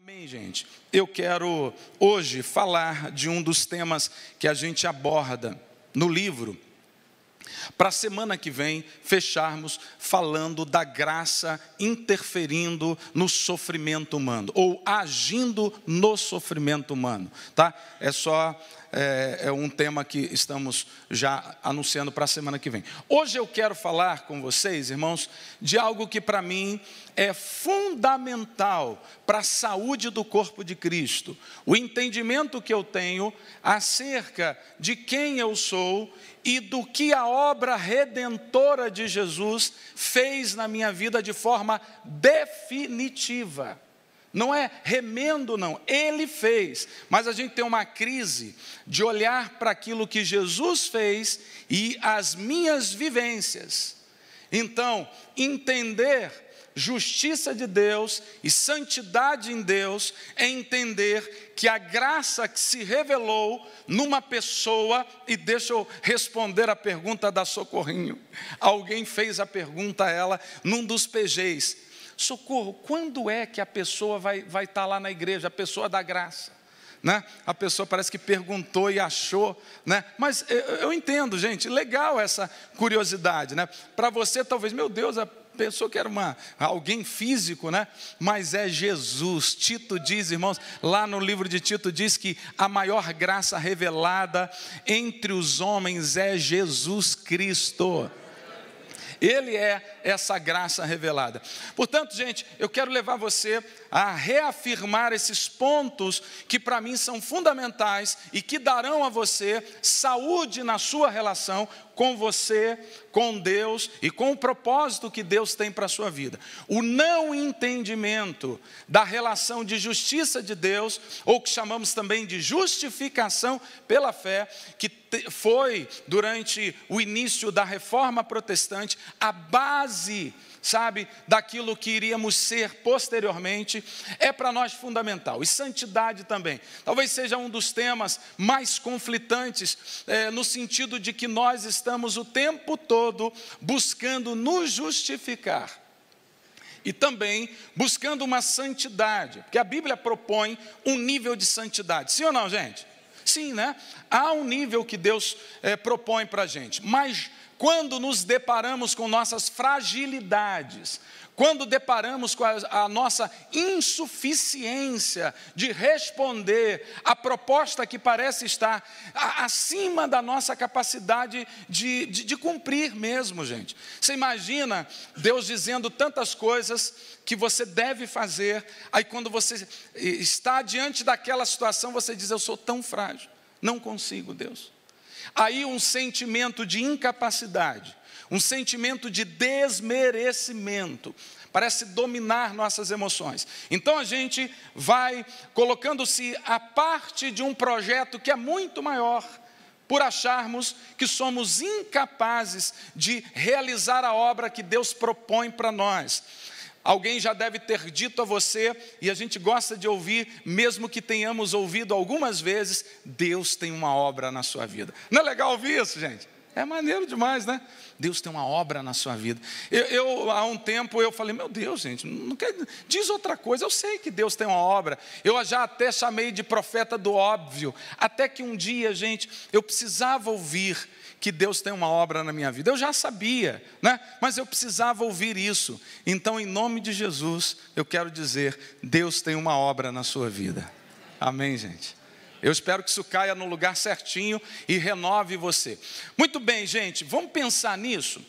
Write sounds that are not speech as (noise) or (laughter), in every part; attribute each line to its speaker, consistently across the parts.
Speaker 1: Amém, gente. Eu quero hoje falar de um dos temas que a gente aborda no livro. Para a semana que vem, fecharmos falando da graça interferindo no sofrimento humano, ou agindo no sofrimento humano, tá? É só é, é um tema que estamos já anunciando para a semana que vem. Hoje eu quero falar com vocês, irmãos, de algo que para mim é fundamental para a saúde do corpo de Cristo. O entendimento que eu tenho acerca de quem eu sou e do que a obra redentora de Jesus fez na minha vida de forma definitiva. Não é remendo, não, ele fez. Mas a gente tem uma crise de olhar para aquilo que Jesus fez e as minhas vivências. Então, entender justiça de Deus e santidade em Deus é entender que a graça que se revelou numa pessoa, e deixa eu responder a pergunta da Socorrinho. Alguém fez a pergunta a ela num dos PGs Socorro, quando é que a pessoa vai estar vai tá lá na igreja, a pessoa da graça? Né? A pessoa parece que perguntou e achou, né? Mas eh, eu, eu entendo, gente, legal essa curiosidade, né? Para você talvez, meu Deus, a pessoa que era uma, alguém físico, né? Mas é Jesus. Tito diz, irmãos, lá no livro de Tito diz que a maior graça revelada entre os homens é Jesus Cristo. Ele é essa graça revelada. Portanto, gente, eu quero levar você a reafirmar esses pontos que para mim são fundamentais e que darão a você saúde na sua relação com você, com Deus e com o propósito que Deus tem para a sua vida. O não entendimento da relação de justiça de Deus, ou que chamamos também de justificação pela fé, que foi, durante o início da reforma protestante, a base sabe, daquilo que iríamos ser posteriormente, é para nós fundamental. E santidade também. Talvez seja um dos temas mais conflitantes, é, no sentido de que nós estamos o tempo todo buscando nos justificar. E também buscando uma santidade, porque a Bíblia propõe um nível de santidade. Sim ou não, gente? Sim, né? Há um nível que Deus é, propõe para a gente, mas quando nos deparamos com nossas fragilidades, quando deparamos com a, a, nossa insuficiência de responder à proposta que parece estar a, acima da nossa capacidade de, de, de cumprir mesmo, gente. Você imagina Deus dizendo tantas coisas que você deve fazer, aí quando você está diante daquela situação, você diz: Eu sou tão frágil, não consigo, Deus. Aí um sentimento de incapacidade, um sentimento de desmerecimento, parece dominar nossas emoções. Então a gente vai colocando-se a parte de um projeto que é muito maior, por acharmos que somos incapazes de realizar a obra que Deus propõe para nós. Alguém já deve ter dito a você, e a gente gosta de ouvir, mesmo que tenhamos ouvido algumas vezes, Deus tem uma obra na sua vida. Não é legal ouvir isso, gente? É maneiro demais, né? Deus tem uma obra na sua vida. Eu, eu, há um tempo eu falei, meu Deus, gente, não quer, diz outra coisa. Eu sei que Deus tem uma obra. Eu já até chamei de profeta do óbvio, até que um dia, gente, eu precisava ouvir que Deus tem uma obra na minha vida. Eu já sabia, né? mas eu precisava ouvir isso. Então, em nome de Jesus, eu quero dizer: Deus tem uma obra na sua vida. Amém, gente? Eu espero que isso caia no lugar certinho e renove você. Muito bem, gente, vamos pensar nisso.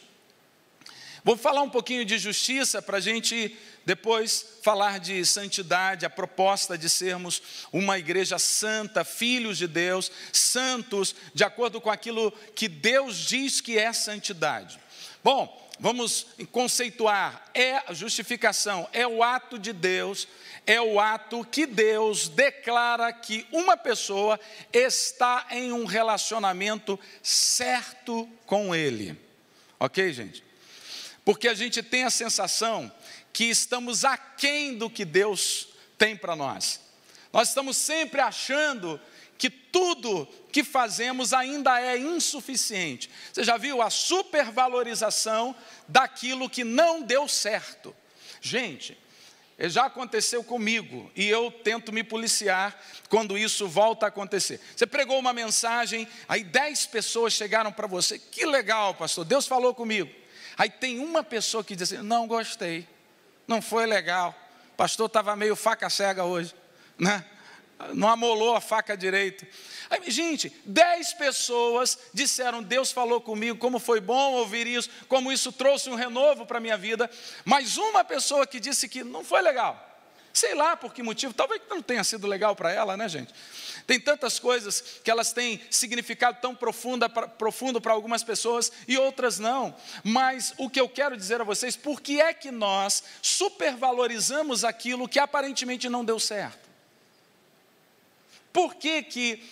Speaker 1: Vou falar um pouquinho de justiça para a gente depois, falar de santidade, a proposta de sermos uma igreja santa, filhos de Deus, santos, de acordo com aquilo que Deus diz que é santidade. Bom, vamos conceituar, é justificação, é o ato de Deus, é o ato que Deus declara que uma pessoa está em um relacionamento certo com Ele. Ok, gente? Porque a gente tem a sensação que estamos aquém do que Deus tem para nós. Nós estamos sempre achando que tudo que fazemos ainda é insuficiente. Você já viu a supervalorização daquilo que não deu certo? Gente, eh, já aconteceu comigo e eu tento me policiar quando isso volta a acontecer. Você pregou uma mensagem, aí dez pessoas chegaram para você. Que legal, pastor, Deus falou comigo. Aí tem uma pessoa que diz assim: Não gostei não foi legal. O pastor estava meio faca cega hoje, né? Não amolou a faca direito. Aí, gente, dez pessoas disseram: Deus falou comigo, como foi bom ouvir isso, como isso trouxe um renovo para a minha vida. Mas uma pessoa que disse que não foi legal, Sei lá por que motivo, talvez não tenha sido legal para ela, né, gente? Tem tantas coisas que elas têm significado tão profunda, pra, profundo para algumas pessoas e outras não. Mas o que eu quero dizer a vocês, por que é que nós supervalorizamos aquilo que aparentemente não deu certo? Por que que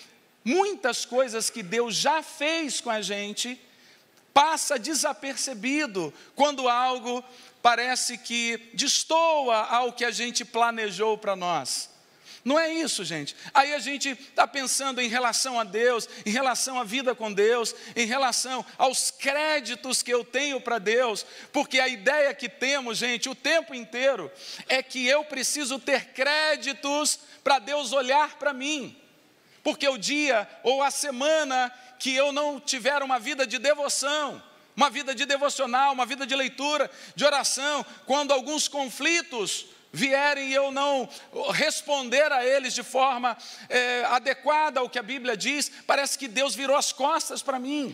Speaker 1: muitas coisas que Deus já fez com a gente passa desapercebido quando algo parece que destoa ao que a gente planejou para nós. Não é isso, gente. Aí a gente está pensando em relação a Deus, em relação à vida com Deus, em relação aos créditos que eu tenho para Deus, porque a ideia que temos, gente, o tempo inteiro, é que eu preciso ter créditos para Deus olhar para mim porque o dia ou a semana que eu não tiver uma vida de devoção, uma vida de devocional, uma vida de leitura, de oração, quando alguns conflitos vierem e eu não responder a eles de forma é, adequada ao que a Bíblia diz, parece que Deus virou as costas para mim,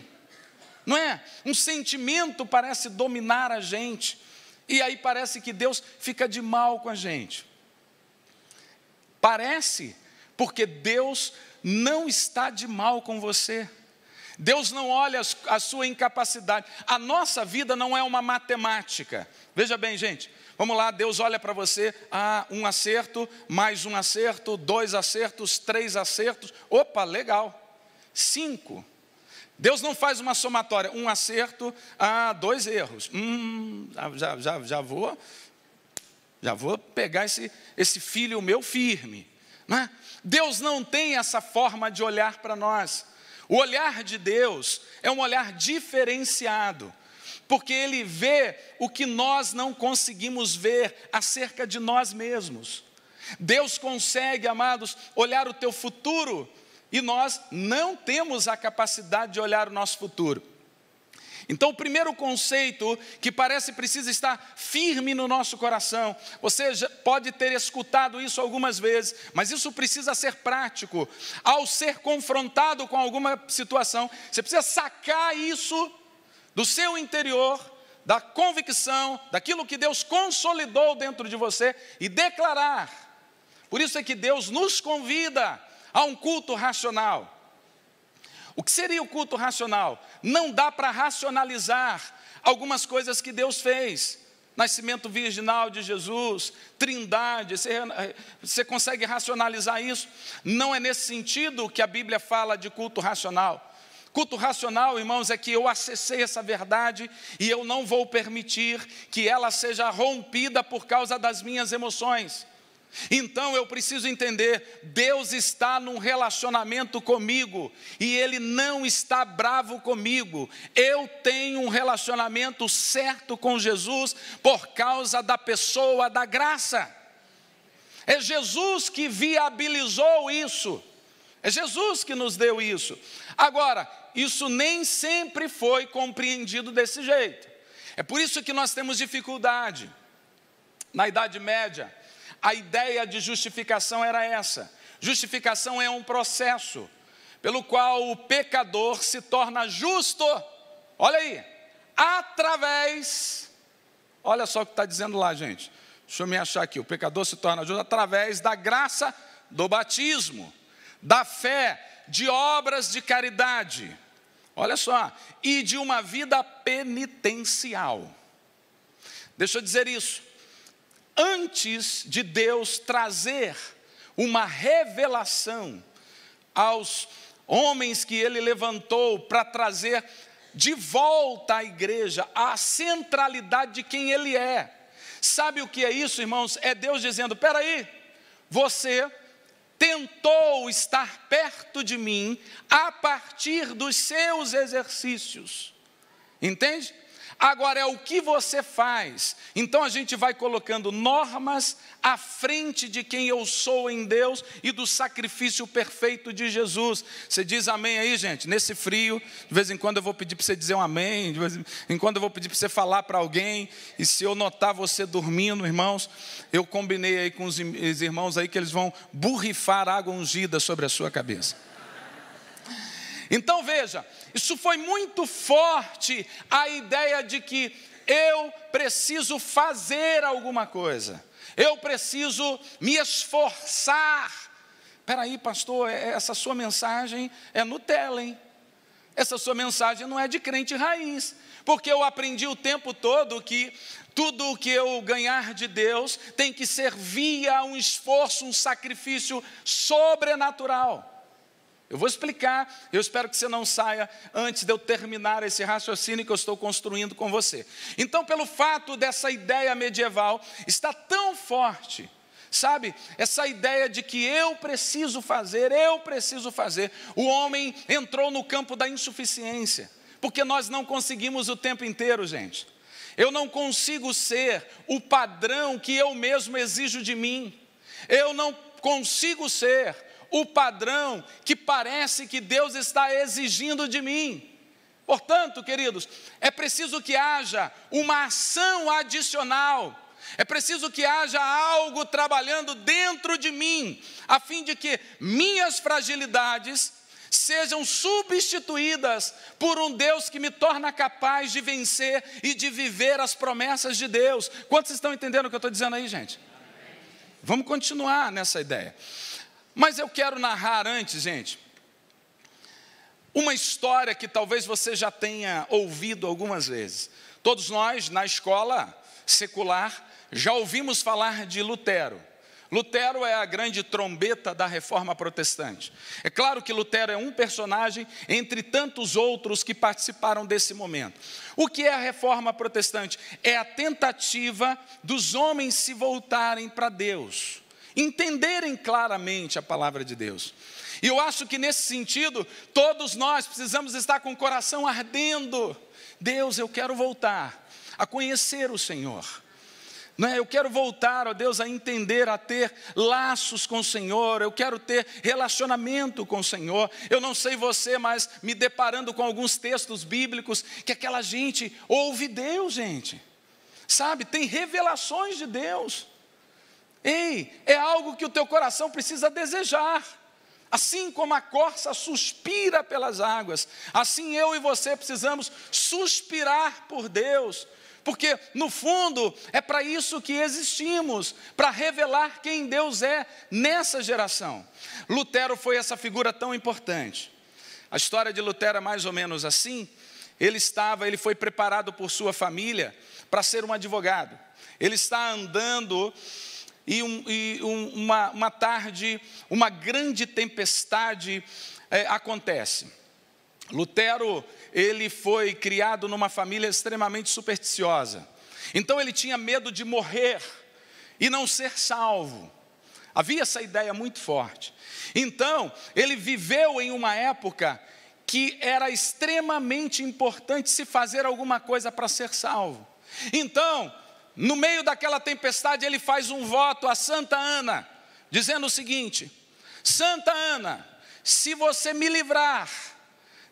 Speaker 1: não é? Um sentimento parece dominar a gente, e aí parece que Deus fica de mal com a gente. Parece, porque Deus não está de mal com você. Deus não olha a sua incapacidade. A nossa vida não é uma matemática. Veja bem, gente. Vamos lá, Deus olha para você, ah, um acerto, mais um acerto, dois acertos, três acertos. Opa, legal. Cinco. Deus não faz uma somatória, um acerto, ah, dois erros. Hum, já, já, já vou, já vou pegar esse, esse filho meu firme. Não é? Deus não tem essa forma de olhar para nós. O olhar de Deus é um olhar diferenciado, porque ele vê o que nós não conseguimos ver acerca de nós mesmos. Deus consegue, amados, olhar o teu futuro e nós não temos a capacidade de olhar o nosso futuro. Então, o primeiro conceito que parece precisa estar firme no nosso coração. Você pode ter escutado isso algumas vezes, mas isso precisa ser prático. Ao ser confrontado com alguma situação, você precisa sacar isso do seu interior, da convicção, daquilo que Deus consolidou dentro de você e declarar. Por isso é que Deus nos convida a um culto racional. O que seria o culto racional? Não dá para racionalizar algumas coisas que Deus fez. Nascimento virginal de Jesus, trindade, você, você consegue racionalizar isso? Não é nesse sentido que a Bíblia fala de culto racional. Culto racional, irmãos, é que eu acessei essa verdade e eu não vou permitir que ela seja rompida por causa das minhas emoções. Então eu preciso entender: Deus está num relacionamento comigo e Ele não está bravo comigo. Eu tenho um relacionamento certo com Jesus por causa da pessoa da graça. É Jesus que viabilizou isso. É Jesus que nos deu isso. Agora, isso nem sempre foi compreendido desse jeito. É por isso que nós temos dificuldade. Na Idade Média, a ideia de justificação era essa. Justificação é um processo pelo qual o pecador se torna justo, olha aí, através, olha só o que está dizendo lá, gente. Deixa eu me achar aqui. O pecador se torna justo através da graça do batismo, da fé, de obras de caridade. Olha só, e de uma vida penitencial. Deixa eu dizer isso antes de Deus trazer uma revelação aos homens que ele levantou para trazer de volta à igreja a centralidade de quem ele é. Sabe o que é isso, irmãos? É Deus dizendo: peraí, você tentou estar perto de mim a partir dos seus exercícios, entende? Agora é o que você faz. Então a gente vai colocando normas à frente de quem eu sou em Deus e do sacrifício perfeito de Jesus. Você diz amém aí, gente? Nesse frio, de vez em quando eu vou pedir para você dizer um amém, de vez em quando eu vou pedir para você falar para alguém. E se eu notar você dormindo, irmãos, eu combinei aí com os irmãos aí que eles vão burrifar água ungida sobre a sua cabeça. Então veja, isso foi muito forte a ideia de que eu preciso fazer alguma coisa, eu preciso me esforçar. Peraí, pastor, é, é, essa sua mensagem é Nutella, hein? Essa sua mensagem não é de crente raiz, porque eu aprendi o tempo todo que tudo o que eu ganhar de Deus tem que servir a um esforço, um sacrifício sobrenatural. Eu vou explicar, eu espero que você não saia antes de eu terminar esse raciocínio que eu estou construindo com você. Então, pelo fato dessa ideia medieval estar tão forte, sabe? Essa ideia de que eu preciso fazer, eu preciso fazer. O homem entrou no campo da insuficiência, porque nós não conseguimos o tempo inteiro, gente. Eu não consigo ser o padrão que eu mesmo exijo de mim. Eu não consigo ser o padrão que parece que Deus está exigindo de mim. Portanto, queridos, é preciso que haja uma ação adicional, é preciso que haja algo trabalhando dentro de mim, a fim de que minhas fragilidades sejam substituídas por um Deus que me torna capaz de vencer e de viver as promessas de Deus. Quantos estão entendendo o que eu estou dizendo aí, gente? Vamos continuar nessa ideia. Mas eu quero narrar antes, gente, uma história que talvez você já tenha ouvido algumas vezes. Todos nós, na escola secular, já ouvimos falar de Lutero. Lutero é a grande trombeta da reforma protestante. É claro que Lutero é um personagem entre tantos outros que participaram desse momento. O que é a reforma protestante? É a tentativa dos homens se voltarem para Deus entenderem claramente a palavra de Deus. E eu acho que nesse sentido, todos nós precisamos estar com o coração ardendo. Deus, eu quero voltar a conhecer o Senhor. Não é? Eu quero voltar, ó Deus, a entender, a ter laços com o Senhor, eu quero ter relacionamento com o Senhor. Eu não sei você, mas me deparando com alguns textos bíblicos que aquela gente ouve Deus, gente. Sabe, tem revelações de Deus. Ei, é algo que o teu coração precisa desejar. Assim como a corça suspira pelas águas, assim eu e você precisamos suspirar por Deus, porque no fundo é para isso que existimos, para revelar quem Deus é nessa geração. Lutero foi essa figura tão importante. A história de Lutero é mais ou menos assim. Ele estava, ele foi preparado por sua família para ser um advogado. Ele está andando e, um, e um, uma, uma tarde, uma grande tempestade é, acontece. Lutero, ele foi criado numa família extremamente supersticiosa. Então ele tinha medo de morrer e não ser salvo. Havia essa ideia muito forte. Então, ele viveu em uma época que era extremamente importante se fazer alguma coisa para ser salvo. Então, no meio daquela tempestade, ele faz um voto a Santa Ana, dizendo o seguinte: Santa Ana, se você me livrar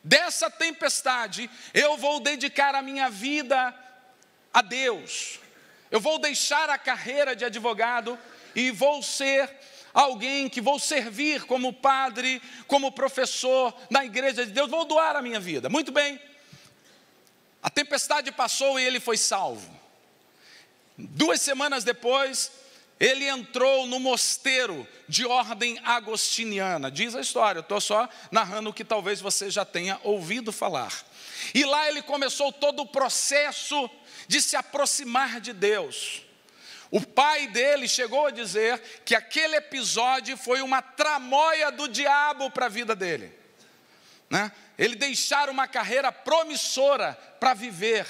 Speaker 1: dessa tempestade, eu vou dedicar a minha vida a Deus. Eu vou deixar a carreira de advogado e vou ser alguém que vou servir como padre, como professor na igreja de Deus, vou doar a minha vida. Muito bem. A tempestade passou e ele foi salvo. Duas semanas depois, ele entrou no mosteiro de ordem agostiniana. Diz a história, estou só narrando o que talvez você já tenha ouvido falar. E lá ele começou todo o processo de se aproximar de Deus. O pai dele chegou a dizer que aquele episódio foi uma tramóia do diabo para a vida dele. Né? Ele deixar uma carreira promissora para viver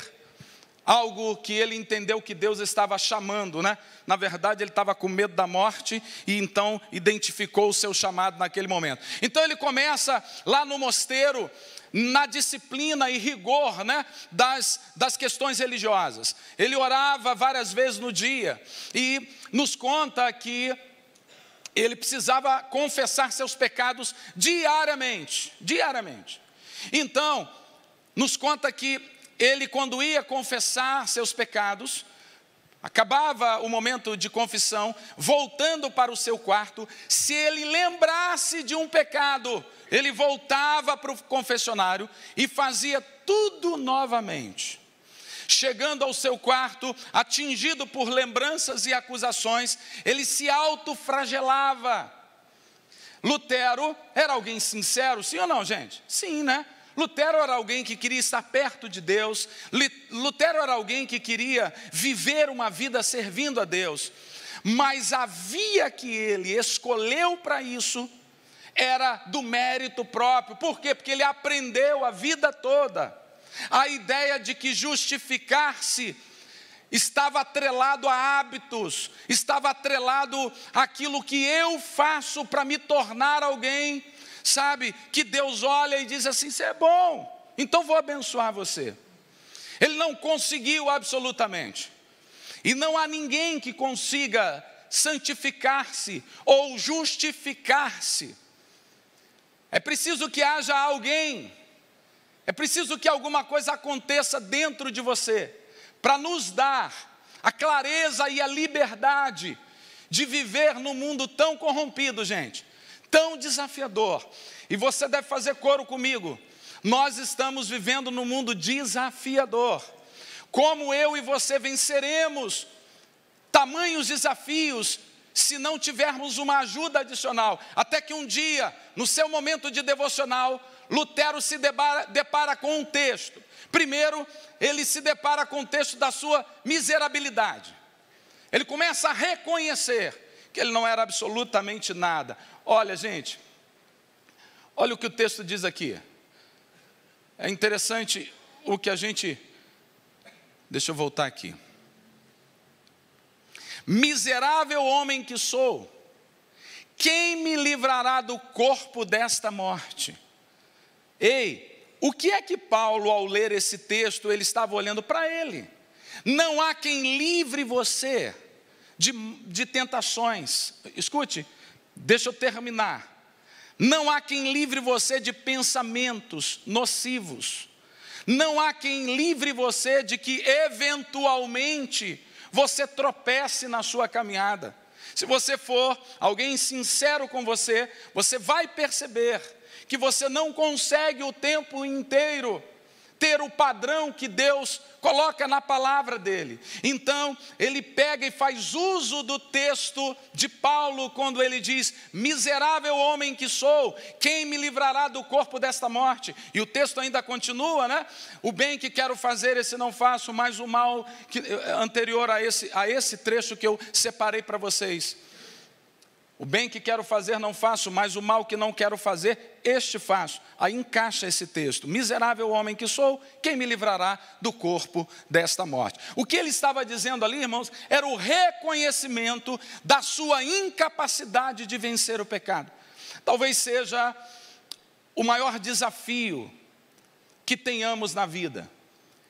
Speaker 1: algo que ele entendeu que Deus estava chamando, né? Na verdade, ele estava com medo da morte e então identificou o seu chamado naquele momento. Então ele começa lá no mosteiro na disciplina e rigor né, das, das questões religiosas. Ele orava várias vezes no dia e nos conta que ele precisava confessar seus pecados diariamente, diariamente. Então, nos conta que ele, quando ia confessar seus pecados, acabava o momento de confissão, voltando para o seu quarto, se ele lembrasse de um pecado, ele voltava para o confessionário e fazia tudo novamente. Chegando ao seu quarto, atingido por lembranças e acusações, ele se autofragelava. Lutero era alguém sincero, sim ou não, gente? Sim, né? Lutero era alguém que queria estar perto de Deus, Lutero era alguém que queria viver uma vida servindo a Deus, mas a via que ele escolheu para isso era do mérito próprio, por quê? Porque ele aprendeu a vida toda a ideia de que justificar-se estava atrelado a hábitos, estava atrelado àquilo que eu faço para me tornar alguém sabe, que Deus olha e diz assim: você é bom, então vou abençoar você. Ele não conseguiu absolutamente. E não há ninguém que consiga santificar-se ou justificar-se. É preciso que haja alguém, é preciso que alguma coisa aconteça dentro de você, para nos dar a clareza e a liberdade de viver num mundo tão corrompido, gente tão desafiador. E você deve fazer coro comigo. Nós estamos vivendo num mundo desafiador. Como eu e você venceremos tamanhos desafios se não tivermos uma ajuda adicional? Até que um dia, no seu momento de devocional, Lutero se depara, com um texto. Primeiro, ele se depara com o texto da sua miserabilidade. Ele começa a reconhecer que ele não era absolutamente nada. Olha, gente, olha o que o texto diz aqui. É interessante o que a gente. Deixa eu voltar aqui. Miserável homem que sou, quem me livrará do corpo desta morte? Ei, o que é que Paulo, ao ler esse texto, ele estava olhando para ele? Não há quem livre você de, de tentações. Escute, deixa eu terminar. Não há quem livre você de pensamentos nocivos. Não há quem livre você de que, eventualmente, você tropece na sua caminhada. Se você for alguém sincero com você, você vai perceber que você não consegue o tempo inteiro ter o padrão que Deus coloca na palavra dele. Então, ele pega e faz uso do texto de Paulo quando ele diz: Miserável homem que sou, quem me livrará do corpo desta morte? E o texto ainda continua, né? O bem que quero fazer, esse não faço, mas o mal que, eh, anterior a esse, a esse trecho que eu separei para vocês o bem que quero fazer não faço, mas o mal que não quero fazer, este faço. Aí encaixa esse texto. Miserável homem que sou, quem me livrará do corpo desta morte? O que ele estava dizendo ali, irmãos, era o reconhecimento da sua incapacidade de vencer o pecado. Talvez seja o maior desafio que tenhamos na vida.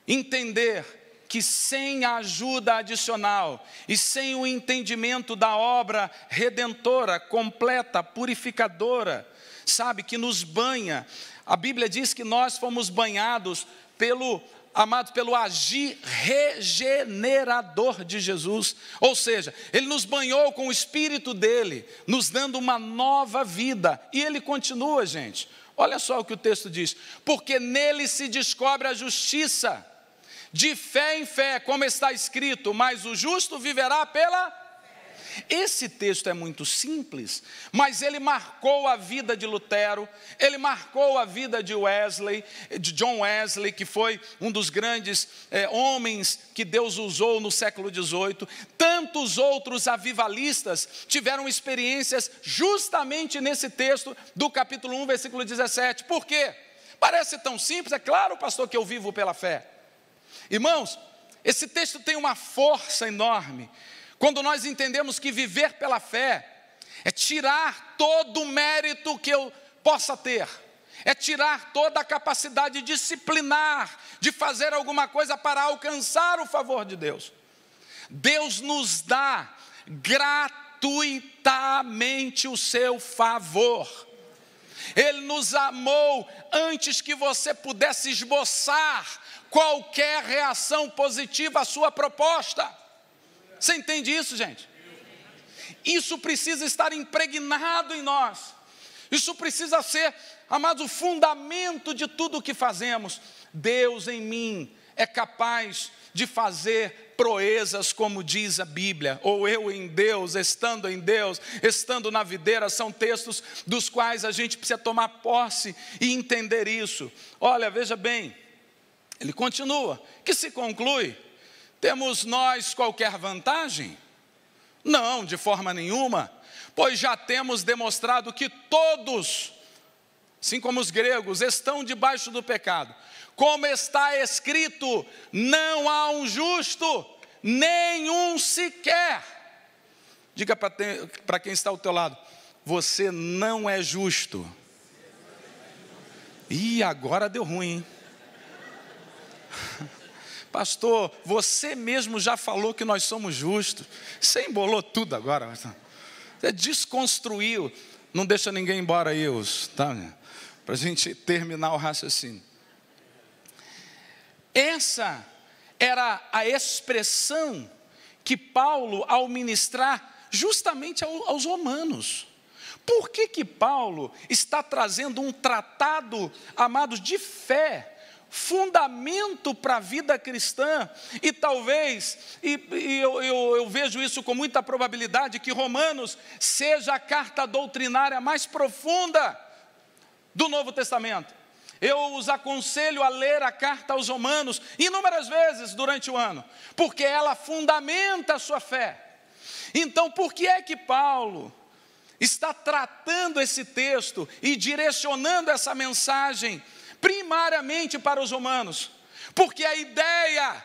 Speaker 1: Entender que sem a ajuda adicional e sem o entendimento da obra redentora, completa, purificadora, sabe, que nos banha. A Bíblia diz que nós fomos banhados pelo amados, pelo agir regenerador de Jesus. Ou seja, Ele nos banhou com o Espírito dele, nos dando uma nova vida. E Ele continua, gente. Olha só o que o texto diz: porque nele se descobre a justiça de fé em fé, como está escrito, mas o justo viverá pela esse texto é muito simples, mas ele marcou a vida de Lutero, ele marcou a vida de Wesley, de John Wesley, que foi um dos grandes é, homens que Deus usou no século XVIII. Tantos outros avivalistas tiveram experiências justamente nesse texto do capítulo 1, versículo 17. Por quê? Parece tão simples, é claro, pastor, que eu vivo pela fé. Irmãos, esse texto tem uma força enorme quando nós entendemos que viver pela fé é tirar todo o mérito que eu possa ter, é tirar toda a capacidade disciplinar de fazer alguma coisa para alcançar o favor de Deus. Deus nos dá gratuitamente o seu favor. Ele nos amou antes que você pudesse esboçar qualquer reação positiva à sua proposta. Você entende isso, gente? Isso precisa estar impregnado em nós. Isso precisa ser, amados, o fundamento de tudo o que fazemos. Deus em mim é capaz de fazer proezas, como diz a Bíblia, ou eu em Deus, estando em Deus, estando na videira, são textos dos quais a gente precisa tomar posse e entender isso. Olha, veja bem, ele continua, que se conclui: temos nós qualquer vantagem? Não, de forma nenhuma, pois já temos demonstrado que todos, assim como os gregos, estão debaixo do pecado. Como está escrito, não há um justo, nenhum sequer. Diga para quem está ao teu lado, você não é justo. E agora deu ruim, hein? (laughs) Pastor, você mesmo já falou que nós somos justos. Você embolou tudo agora. Você desconstruiu. Não deixa ninguém embora aí, os, tá? Para a gente terminar o raciocínio. Essa era a expressão que Paulo, ao ministrar justamente aos romanos, por que, que Paulo está trazendo um tratado, amados, de fé fundamento para a vida cristã. E talvez, e, e eu, eu, eu vejo isso com muita probabilidade, que Romanos seja a carta doutrinária mais profunda do Novo Testamento. Eu os aconselho a ler a carta aos Romanos inúmeras vezes durante o ano, porque ela fundamenta a sua fé. Então, por que é que Paulo está tratando esse texto e direcionando essa mensagem primariamente para os romanos, porque a ideia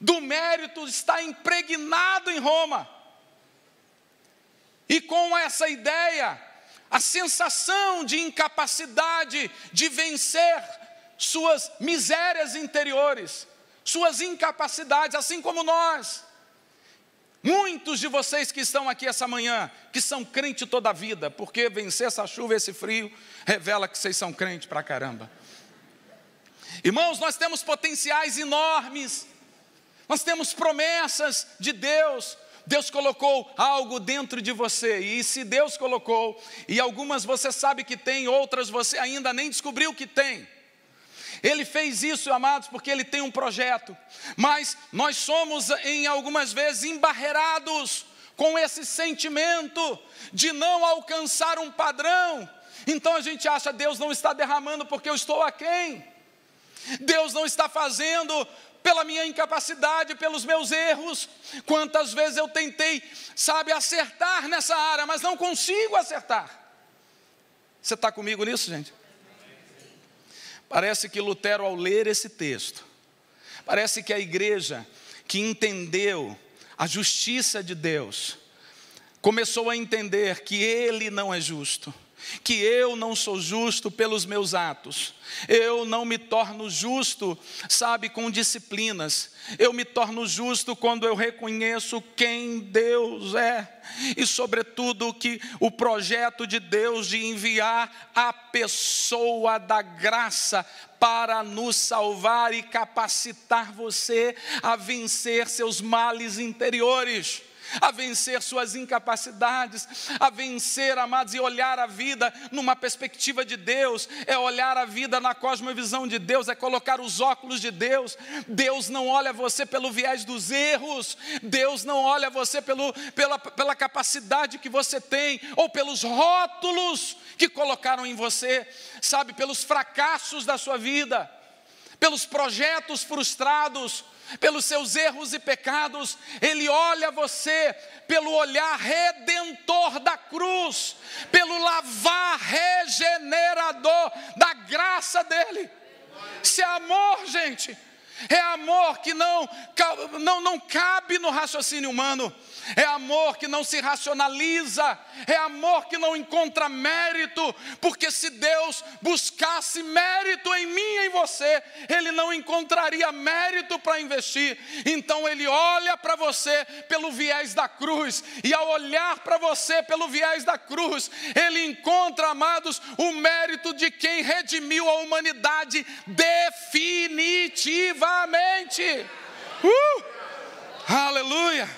Speaker 1: do mérito está impregnado em Roma. E com essa ideia, a sensação de incapacidade de vencer suas misérias interiores, suas incapacidades, assim como nós. Muitos de vocês que estão aqui essa manhã, que são crente toda a vida, porque vencer essa chuva, esse frio, revela que vocês são crente pra caramba. Irmãos, nós temos potenciais enormes, nós temos promessas de Deus. Deus colocou algo dentro de você, e se Deus colocou, e algumas você sabe que tem, outras você ainda nem descobriu que tem. Ele fez isso, amados, porque ele tem um projeto, mas nós somos, em algumas vezes, embarreados com esse sentimento de não alcançar um padrão. Então a gente acha, Deus não está derramando porque eu estou aquém. quem. Deus não está fazendo pela minha incapacidade, pelos meus erros. Quantas vezes eu tentei, sabe, acertar nessa área, mas não consigo acertar. Você está comigo nisso, gente? Parece que Lutero, ao ler esse texto, parece que a igreja que entendeu a justiça de Deus, começou a entender que ele não é justo que eu não sou justo pelos meus atos, eu não me torno justo, sabe, com disciplinas, eu me torno justo quando eu reconheço quem Deus é e, sobretudo, que o projeto de Deus de enviar a pessoa da graça para nos salvar e capacitar você a vencer seus males interiores a vencer suas incapacidades, a vencer, amados, e olhar a vida numa perspectiva de Deus, é olhar a vida na cosmovisão de Deus, é colocar os óculos de Deus. Deus não olha você pelo viés dos erros, Deus não olha você pelo, pela, pela capacidade que você tem, ou pelos rótulos que colocaram em você, sabe, pelos fracassos da sua vida pelos projetos frustrados, pelos seus erros e pecados, Ele olha você pelo olhar redentor da cruz, pelo lavar regenerador da graça dEle. Se é amor, gente. É amor que não, não, não cabe no raciocínio humano. É amor que não se racionaliza. É amor que não encontra mérito. Porque se Deus buscasse mérito em mim e em você, Ele não encontraria mérito para investir. Então Ele olha para você pelo viés da cruz. E ao olhar para você pelo viés da cruz, Ele encontra, amados, o mérito de quem redimiu a humanidade definitiva vivamente. Uh! Aleluia!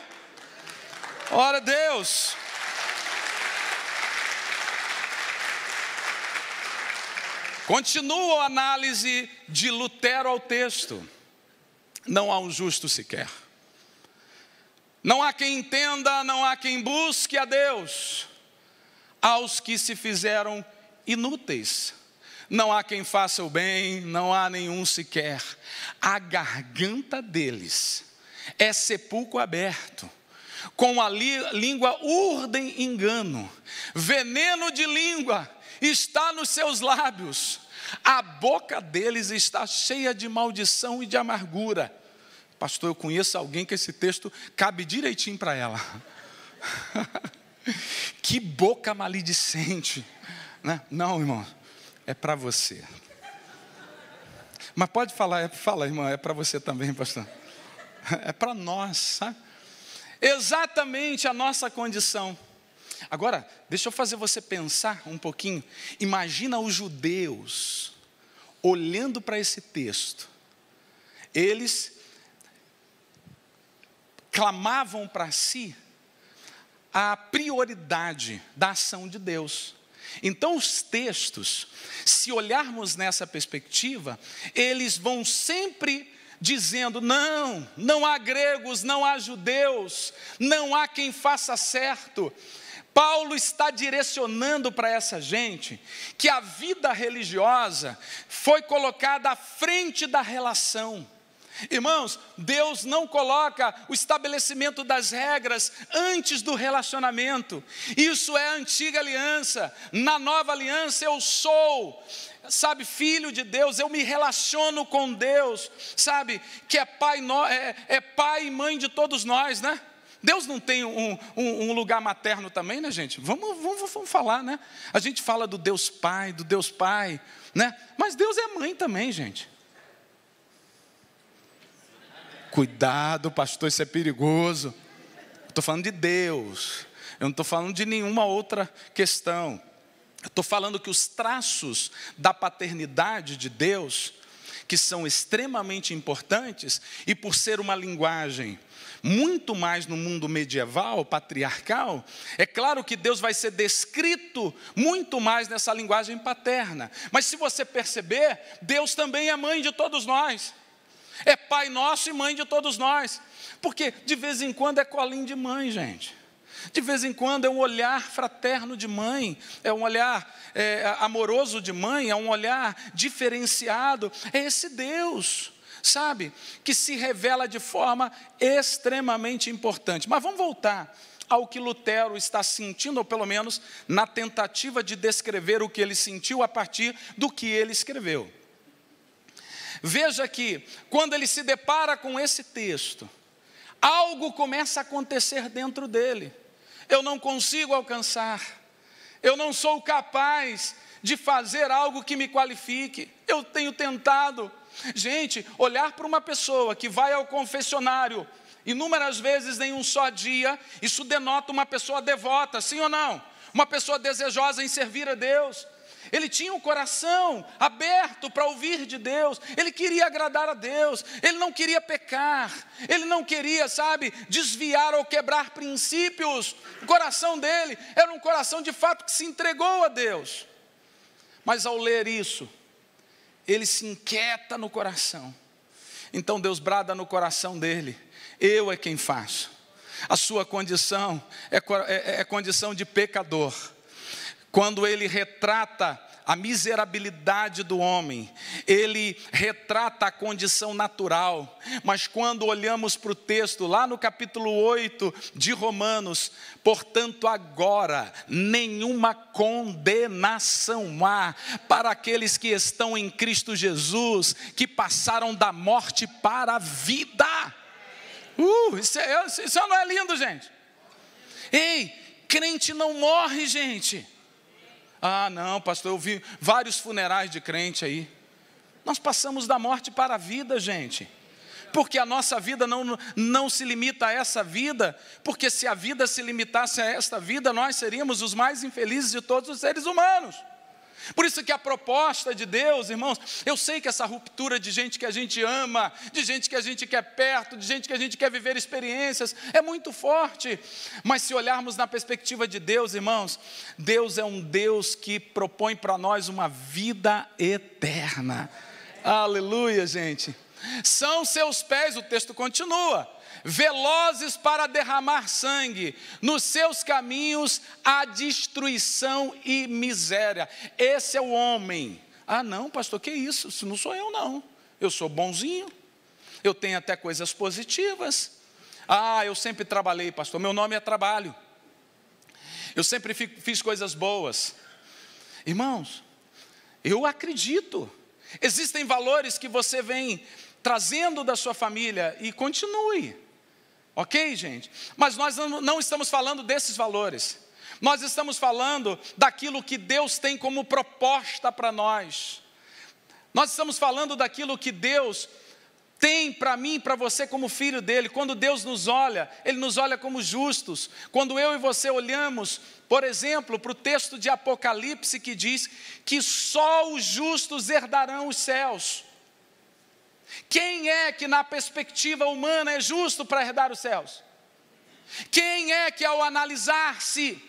Speaker 1: Ora Deus! Continua a análise de Lutero ao texto. Não há um justo sequer. Não há quem entenda, não há quem busque a Deus. Aos que se fizeram inúteis não há quem faça o bem, não há nenhum sequer. A garganta deles é sepulcro aberto, com a língua urdem engano, veneno de língua está nos seus lábios, a boca deles está cheia de maldição e de amargura. Pastor, eu conheço alguém que esse texto cabe direitinho para ela. (laughs) que boca maledicente. Né? Não, irmão é para você. Mas pode falar, é, fala, irmã, é para você também, pastor. É para nós, sabe? Exatamente a nossa condição. Agora, deixa eu fazer você pensar um pouquinho. Imagina os judeus olhando para esse texto. Eles clamavam para si a prioridade da ação de Deus. Então, os textos, se olharmos nessa perspectiva, eles vão sempre dizendo: não, não há gregos, não há judeus, não há quem faça certo. Paulo está direcionando para essa gente que a vida religiosa foi colocada à frente da relação. Irmãos, Deus não coloca o estabelecimento das regras antes do relacionamento. Isso é a antiga aliança. Na nova aliança eu sou, sabe, filho de Deus, eu me relaciono com Deus, sabe, que é pai, é, é pai e mãe de todos nós, né? Deus não tem um, um, um, lugar materno também, né, gente? Vamos, vamos, vamos falar, né? A gente fala do Deus Pai, do Deus Pai, né? Mas Deus é mãe também, gente. Cuidado, pastor, isso é perigoso. Estou falando de Deus. Eu não estou falando de nenhuma outra questão. Estou falando que os traços da paternidade de Deus, que são extremamente importantes, e por ser uma linguagem muito mais no mundo medieval, patriarcal, é claro que Deus vai ser descrito muito mais nessa linguagem paterna. Mas se você perceber, Deus também é mãe de todos nós. É pai nosso e mãe de todos nós. Porque de vez em quando é colinho de mãe, gente. De vez em quando é um olhar fraterno de mãe, é um olhar é, amoroso de mãe, é um olhar diferenciado. É esse Deus, sabe, que se revela de forma extremamente importante. Mas vamos voltar ao que Lutero está sentindo, ou pelo menos na tentativa de descrever o que ele sentiu a partir do que ele escreveu. Veja que, quando ele se depara com esse texto, algo começa a acontecer dentro dele. Eu não consigo alcançar, eu não sou capaz de fazer algo que me qualifique, eu tenho tentado. Gente, olhar para uma pessoa que vai ao confessionário inúmeras vezes em um só dia, isso denota uma pessoa devota, sim ou não? Uma pessoa desejosa em servir a Deus ele tinha um coração aberto para ouvir de Deus, ele queria agradar a Deus, ele não queria pecar, ele não queria, sabe, desviar ou quebrar princípios. O coração dele era um coração de fato que se entregou a Deus. Mas ao ler isso, ele se inquieta no coração. Então Deus brada no coração dele: Eu é quem faço. A sua condição é, é, é condição de pecador quando ele retrata a miserabilidade do homem, ele retrata a condição natural, mas quando olhamos para o texto, lá no capítulo 8 de Romanos, portanto, agora nenhuma condenação há para aqueles que estão em Cristo Jesus, que passaram da morte para a vida. Uh, isso, é, isso é, é, não é lindo, gente? Ei, crente não morre, gente. Ah, não, pastor, eu vi vários funerais de crente aí. Nós passamos da morte para a vida, gente. Porque a nossa vida não, não se limita a essa vida, porque se a vida se limitasse a esta vida, nós seríamos os mais infelizes de todos os seres humanos. Por isso que a proposta de Deus, irmãos, eu sei que essa ruptura de gente que a gente ama, de gente que a gente quer perto, de gente que a gente quer viver experiências, é muito forte. Mas se olharmos na perspectiva de Deus, irmãos, Deus é um Deus que propõe para nós uma vida eterna. Aleluia, gente. São seus pés, o texto continua velozes para derramar sangue, nos seus caminhos há destruição e miséria. Esse é o homem. Ah, não, pastor, que isso? Isso não sou eu, não. Eu sou bonzinho, eu tenho até coisas positivas. Ah, eu sempre trabalhei, pastor, meu nome é trabalho. Eu sempre fiz coisas boas. Irmãos, eu acredito. Existem valores que você vem trazendo da sua família e continue. Ok, gente? Mas nós não estamos falando desses valores. Nós estamos falando daquilo que Deus tem como proposta para nós. Nós estamos falando daquilo que Deus tem para mim e para você como filho dele. Quando Deus nos olha, ele nos olha como justos. Quando eu e você olhamos, por exemplo, para o texto de Apocalipse que diz que só os justos herdarão os céus. Quem é que, na perspectiva humana, é justo para herdar os céus? Quem é que, ao analisar-se,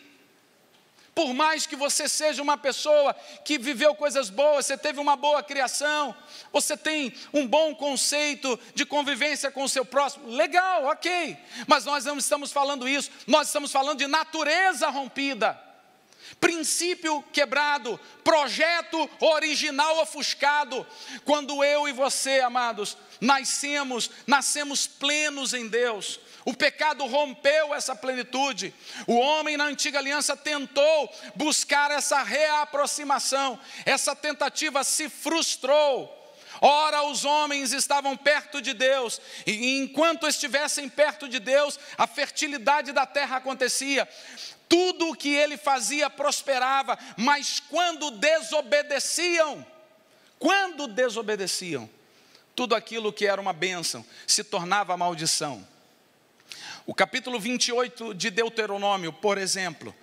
Speaker 1: por mais que você seja uma pessoa que viveu coisas boas, você teve uma boa criação, você tem um bom conceito de convivência com o seu próximo, legal, ok, mas nós não estamos falando isso, nós estamos falando de natureza rompida princípio quebrado, projeto original ofuscado. Quando eu e você, amados, nascemos, nascemos plenos em Deus. O pecado rompeu essa plenitude. O homem na antiga aliança tentou buscar essa reaproximação. Essa tentativa se frustrou. Ora, os homens estavam perto de Deus, e enquanto estivessem perto de Deus, a fertilidade da terra acontecia tudo o que ele fazia prosperava, mas quando desobedeciam, quando desobedeciam, tudo aquilo que era uma bênção se tornava maldição. O capítulo 28 de Deuteronômio, por exemplo,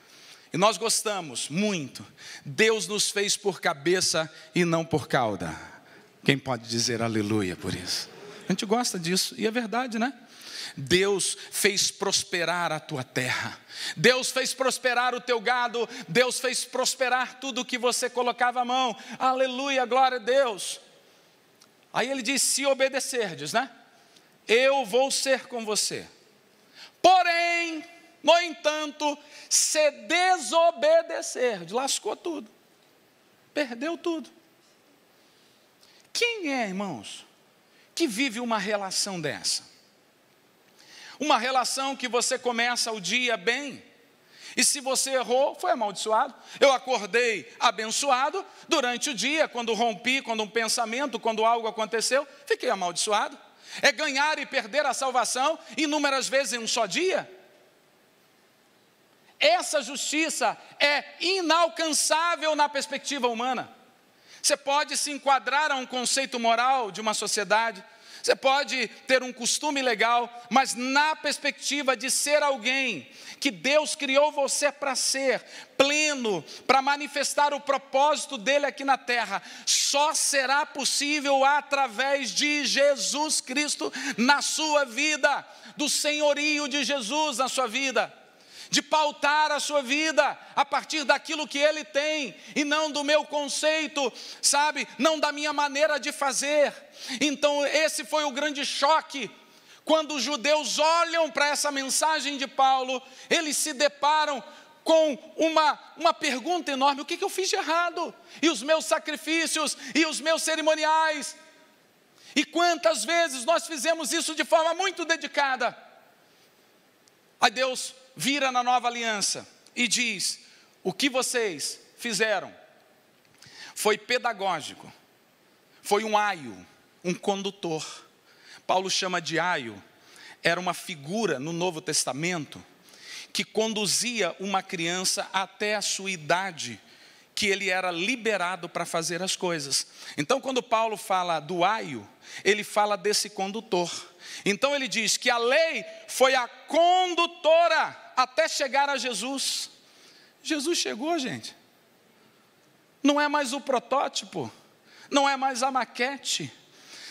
Speaker 1: e nós gostamos muito, Deus nos fez por cabeça e não por cauda. Quem pode dizer aleluia por isso? A gente gosta disso, e é verdade, né? Deus fez prosperar a tua terra, Deus fez prosperar o teu gado, Deus fez prosperar tudo que você colocava a mão, aleluia, glória a Deus. Aí ele diz: se obedecerdes, né? Eu vou ser com você. Porém, no entanto, se desobedecerdes, lascou tudo, perdeu tudo. Quem é, irmãos, que vive uma relação dessa? Uma relação que você começa o dia bem. E se você errou, foi amaldiçoado. Eu acordei abençoado durante o dia, quando rompi, quando um pensamento, quando algo aconteceu, fiquei amaldiçoado. É ganhar e perder a salvação inúmeras vezes em um só dia. Essa justiça é inalcançável na perspectiva humana. Você pode se enquadrar a um conceito moral de uma sociedade, você pode ter um costume legal, mas na perspectiva de ser alguém que Deus criou você para ser, pleno, para manifestar o propósito dele aqui na terra, só será possível através de Jesus Cristo na sua vida, do senhorio de Jesus na sua vida de pautar a sua vida a partir daquilo que ele tem e não do meu conceito, sabe? Não da minha maneira de fazer. Então, esse foi o grande choque. Quando os judeus olham para essa mensagem de Paulo, eles se deparam com uma, uma pergunta enorme: o que, que eu fiz de errado? E os meus sacrifícios, e os meus cerimoniais. E quantas vezes nós fizemos isso de forma muito dedicada? Ai Deus vira na nova aliança e diz: O que vocês fizeram foi pedagógico, foi um aio, um condutor. Paulo chama de aio, era uma figura no Novo Testamento que conduzia uma criança até a sua idade que ele era liberado para fazer as coisas. Então, quando Paulo fala do aio, ele fala desse condutor. Então, ele diz que a lei foi a condutora até chegar a Jesus. Jesus chegou, gente. Não é mais o protótipo, não é mais a maquete.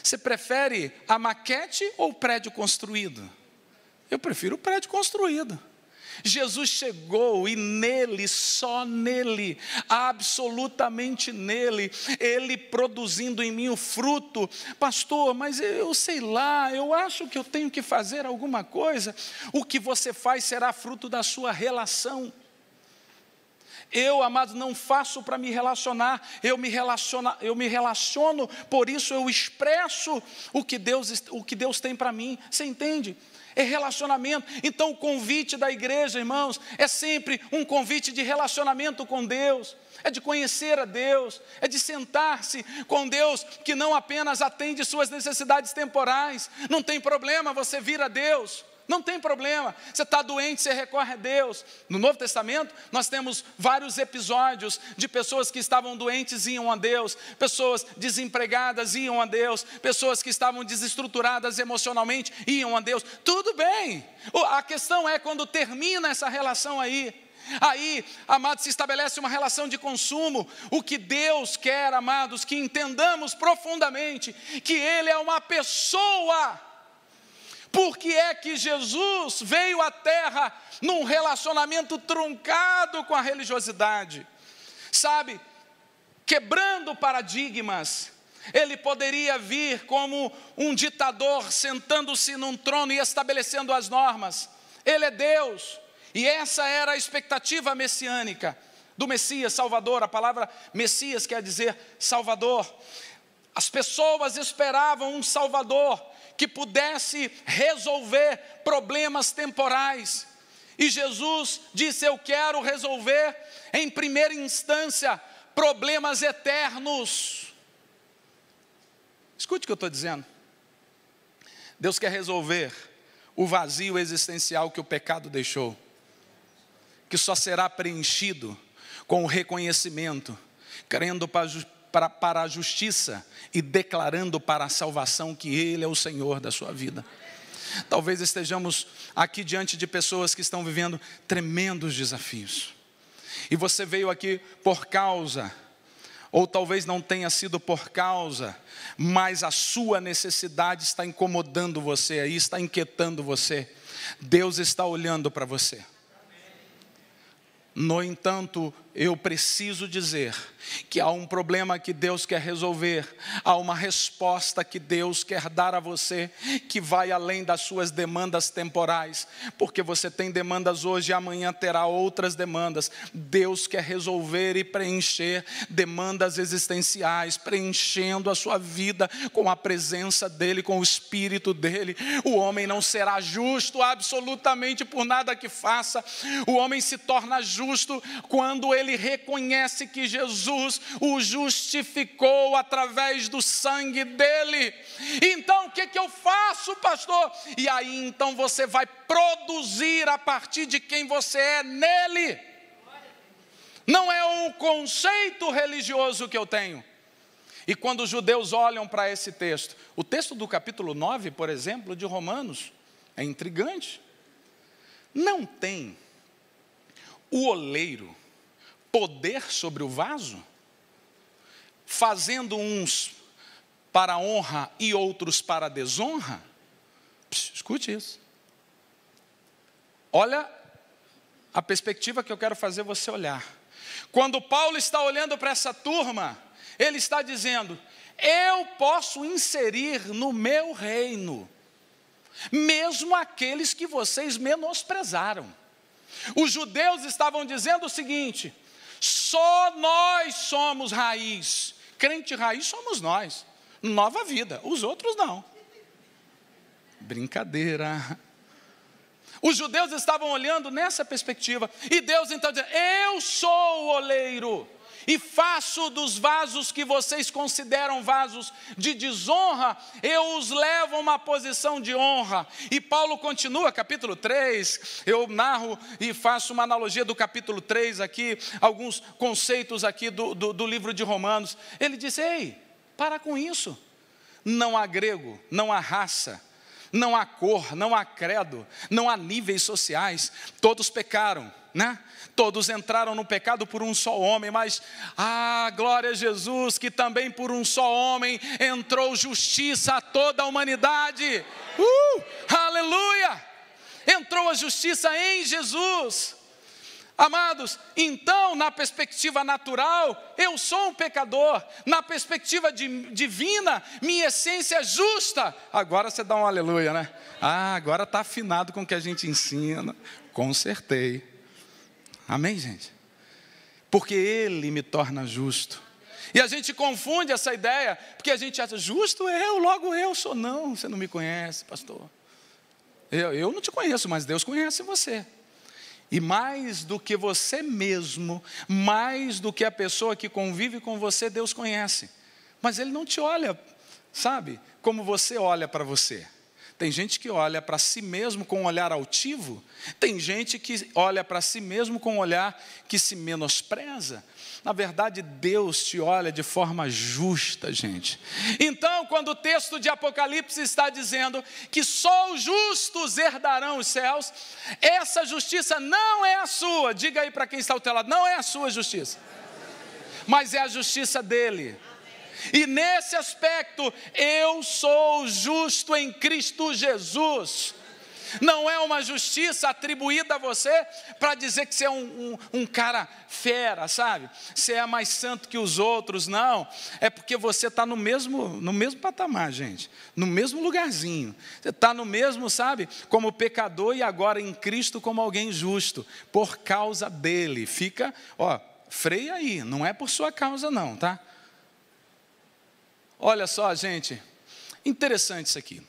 Speaker 1: Você prefere a maquete ou o prédio construído? Eu prefiro o prédio construído. Jesus chegou e nele, só nele, absolutamente nele, ele produzindo em mim o fruto. Pastor, mas eu sei lá, eu acho que eu tenho que fazer alguma coisa. O que você faz será fruto da sua relação. Eu, amado, não faço para me relacionar, eu me, relaciona, eu me relaciono, por isso eu expresso o que Deus, o que Deus tem para mim. Você entende? é relacionamento. Então, o convite da igreja, irmãos, é sempre um convite de relacionamento com Deus, é de conhecer a Deus, é de sentar-se com Deus que não apenas atende suas necessidades temporais. Não tem problema você vir a Deus não tem problema. Você está doente, você recorre a Deus. No Novo Testamento, nós temos vários episódios de pessoas que estavam doentes iam a Deus, pessoas desempregadas iam a Deus, pessoas que estavam desestruturadas emocionalmente iam a Deus. Tudo bem. A questão é quando termina essa relação aí. Aí, amados, se estabelece uma relação de consumo. O que Deus quer, amados, que entendamos profundamente que Ele é uma pessoa por que é que Jesus veio à Terra num relacionamento truncado com a religiosidade? Sabe, quebrando paradigmas, ele poderia vir como um ditador sentando-se num trono e estabelecendo as normas. Ele é Deus. E essa era a expectativa messiânica do Messias Salvador. A palavra Messias quer dizer Salvador. As pessoas esperavam um Salvador que pudesse resolver problemas temporais. E Jesus disse: Eu quero resolver, em primeira instância, problemas eternos. Escute o que eu estou dizendo. Deus quer resolver o vazio existencial que o pecado deixou, que só será preenchido com o reconhecimento, crendo para a justiça e declarando para a salvação que Ele é o Senhor da sua vida. Talvez estejamos aqui diante de pessoas que estão vivendo tremendos desafios. E você veio aqui por causa, ou talvez não tenha sido por causa, mas a sua necessidade está incomodando você aí, está inquietando você. Deus está olhando para você. No entanto, eu preciso dizer que há um problema que Deus quer resolver, há uma resposta que Deus quer dar a você que vai além das suas demandas temporais, porque você tem demandas hoje e amanhã terá outras demandas. Deus quer resolver e preencher demandas existenciais, preenchendo a sua vida com a presença dEle, com o Espírito dEle. O homem não será justo absolutamente por nada que faça, o homem se torna justo quando ele ele reconhece que Jesus o justificou através do sangue dele. Então, o que, que eu faço, pastor? E aí, então, você vai produzir a partir de quem você é nele. Não é um conceito religioso que eu tenho. E quando os judeus olham para esse texto, o texto do capítulo 9, por exemplo, de Romanos, é intrigante. Não tem o oleiro poder sobre o vaso, fazendo uns para honra e outros para desonra? escute isso. Olha a perspectiva que eu quero fazer você olhar. Quando Paulo está olhando para essa turma, ele está dizendo: eu posso inserir no meu reino, mesmo aqueles que vocês menosprezaram. Os judeus estavam dizendo o seguinte: só nós somos raiz. Crente raiz somos nós. Nova vida. Os outros não. Brincadeira. Os judeus estavam olhando nessa perspectiva. E Deus então diz: Eu sou o oleiro e faço dos vasos que vocês consideram vasos de desonra, eu os levo a uma posição de honra. E Paulo continua, capítulo 3, eu narro e faço uma analogia do capítulo 3 aqui, alguns conceitos aqui do, do, do livro de Romanos. Ele diz: Ei, para com isso. Não há grego, não há raça, não há cor, não há credo, não há níveis sociais, todos pecaram né? Todos entraram no pecado por um só homem, mas, ah, glória a Jesus, que também por um só homem entrou justiça a toda a humanidade. Uh, aleluia! Entrou a justiça em Jesus. Amados, então, na perspectiva natural, eu sou um pecador, na perspectiva de, divina, minha essência é justa. Agora você dá um aleluia, né? Ah, agora está afinado com o que a gente ensina. Consertei. Amém, gente? Porque Ele me torna justo. E a gente confunde essa ideia, porque a gente acha, justo eu, logo eu sou. Não, você não me conhece, pastor. Eu, eu não te conheço, mas Deus conhece você. E mais do que você mesmo, mais do que a pessoa que convive com você, Deus conhece. Mas Ele não te olha, sabe, como você olha para você. Tem gente que olha para si mesmo com um olhar altivo, tem gente que olha para si mesmo com um olhar que se menospreza. Na verdade, Deus te olha de forma justa, gente. Então, quando o texto de Apocalipse está dizendo que só os justos herdarão os céus, essa justiça não é a sua. Diga aí para quem está ao teu lado, não é a sua justiça, mas é a justiça dele. E nesse aspecto, eu sou justo em Cristo Jesus. Não é uma justiça atribuída a você para dizer que você é um, um, um, cara fera, sabe? Você é mais santo que os outros, não. É porque você está no mesmo, no mesmo patamar, gente. No mesmo lugarzinho. Você está no mesmo, sabe? Como pecador e agora em Cristo como alguém justo. Por causa dele. Fica, ó, freia aí. Não é por sua causa, não, tá? Olha só, gente, interessante isso aqui.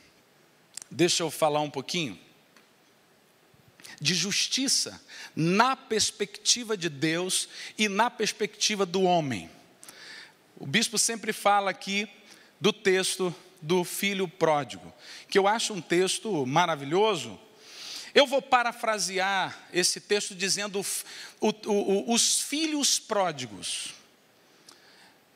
Speaker 1: Deixa eu falar um pouquinho de justiça na perspectiva de Deus e na perspectiva do homem. O bispo sempre fala aqui do texto do filho pródigo, que eu acho um texto maravilhoso. Eu vou parafrasear esse texto dizendo o, o, o, os filhos pródigos.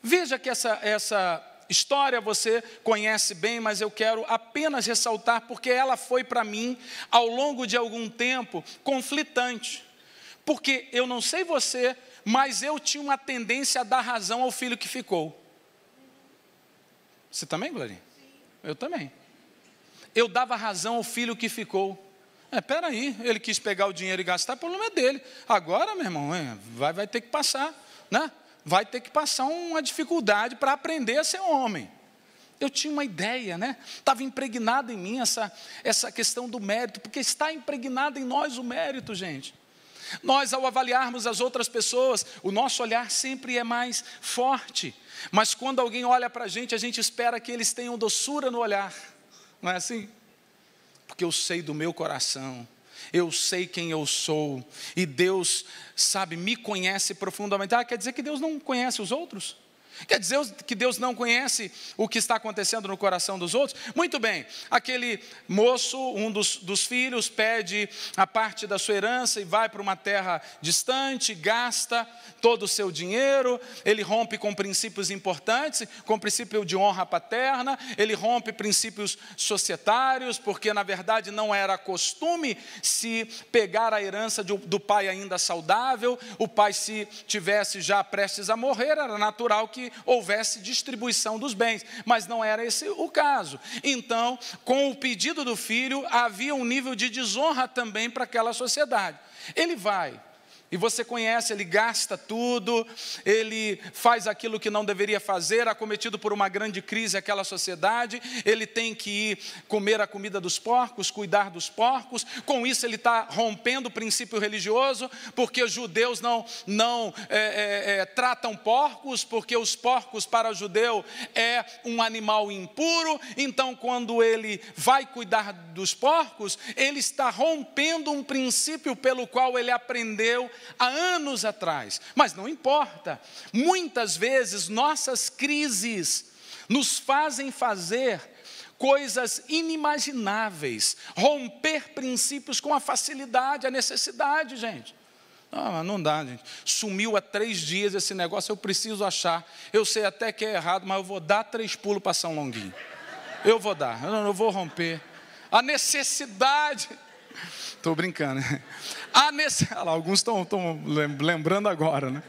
Speaker 1: Veja que essa, essa história você conhece bem, mas eu quero apenas ressaltar porque ela foi para mim, ao longo de algum tempo, conflitante. Porque eu não sei você, mas eu tinha uma tendência a dar razão ao filho que ficou. Você também, Glorinha? Eu também. Eu dava razão ao filho que ficou. É, peraí, ele quis pegar o dinheiro e gastar, o problema é dele. Agora, meu irmão, vai, vai ter que passar, né? vai ter que passar uma dificuldade para aprender a ser homem. Eu tinha uma ideia, né? Estava impregnada em mim essa, essa questão do mérito, porque está impregnado em nós o mérito, gente. Nós, ao avaliarmos as outras pessoas, o nosso olhar sempre é mais forte. Mas quando alguém olha para a gente, a gente espera que eles tenham doçura no olhar. Não é assim? Porque eu sei do meu coração eu sei quem eu sou, e Deus, sabe, me conhece profundamente. Ah, quer dizer que Deus não conhece os outros? Quer dizer que Deus não conhece o que está acontecendo no coração dos outros? Muito bem, aquele moço, um dos, dos filhos, pede a parte da sua herança e vai para uma terra distante, gasta todo o seu dinheiro, ele rompe com princípios importantes, com o princípio de honra paterna, ele rompe princípios societários, porque na verdade não era costume se pegar a herança de, do pai ainda saudável, o pai, se tivesse já prestes a morrer, era natural que que houvesse distribuição dos bens, mas não era esse o caso. Então, com o pedido do filho, havia um nível de desonra também para aquela sociedade. Ele vai, e você conhece, ele gasta tudo, ele faz aquilo que não deveria fazer, acometido por uma grande crise aquela sociedade, ele tem que ir comer a comida dos porcos, cuidar dos porcos, com isso ele está rompendo o princípio religioso, porque os judeus não, não é, é, é, tratam porcos, porque os porcos para o judeu é um animal impuro, então quando ele vai cuidar dos porcos, ele está rompendo um princípio pelo qual ele aprendeu há anos atrás. Mas não importa, muitas vezes nossas crises nos fazem fazer coisas inimagináveis, romper princípios com a facilidade, a necessidade, gente. Não, ah, não dá, gente. Sumiu há três dias esse negócio, eu preciso achar. Eu sei até que é errado, mas eu vou dar três pulos para São Longuinho. Eu vou dar, eu não vou romper. A necessidade. Estou brincando. nesse... Né? Ah, (laughs) lá, alguns estão lembrando agora, né?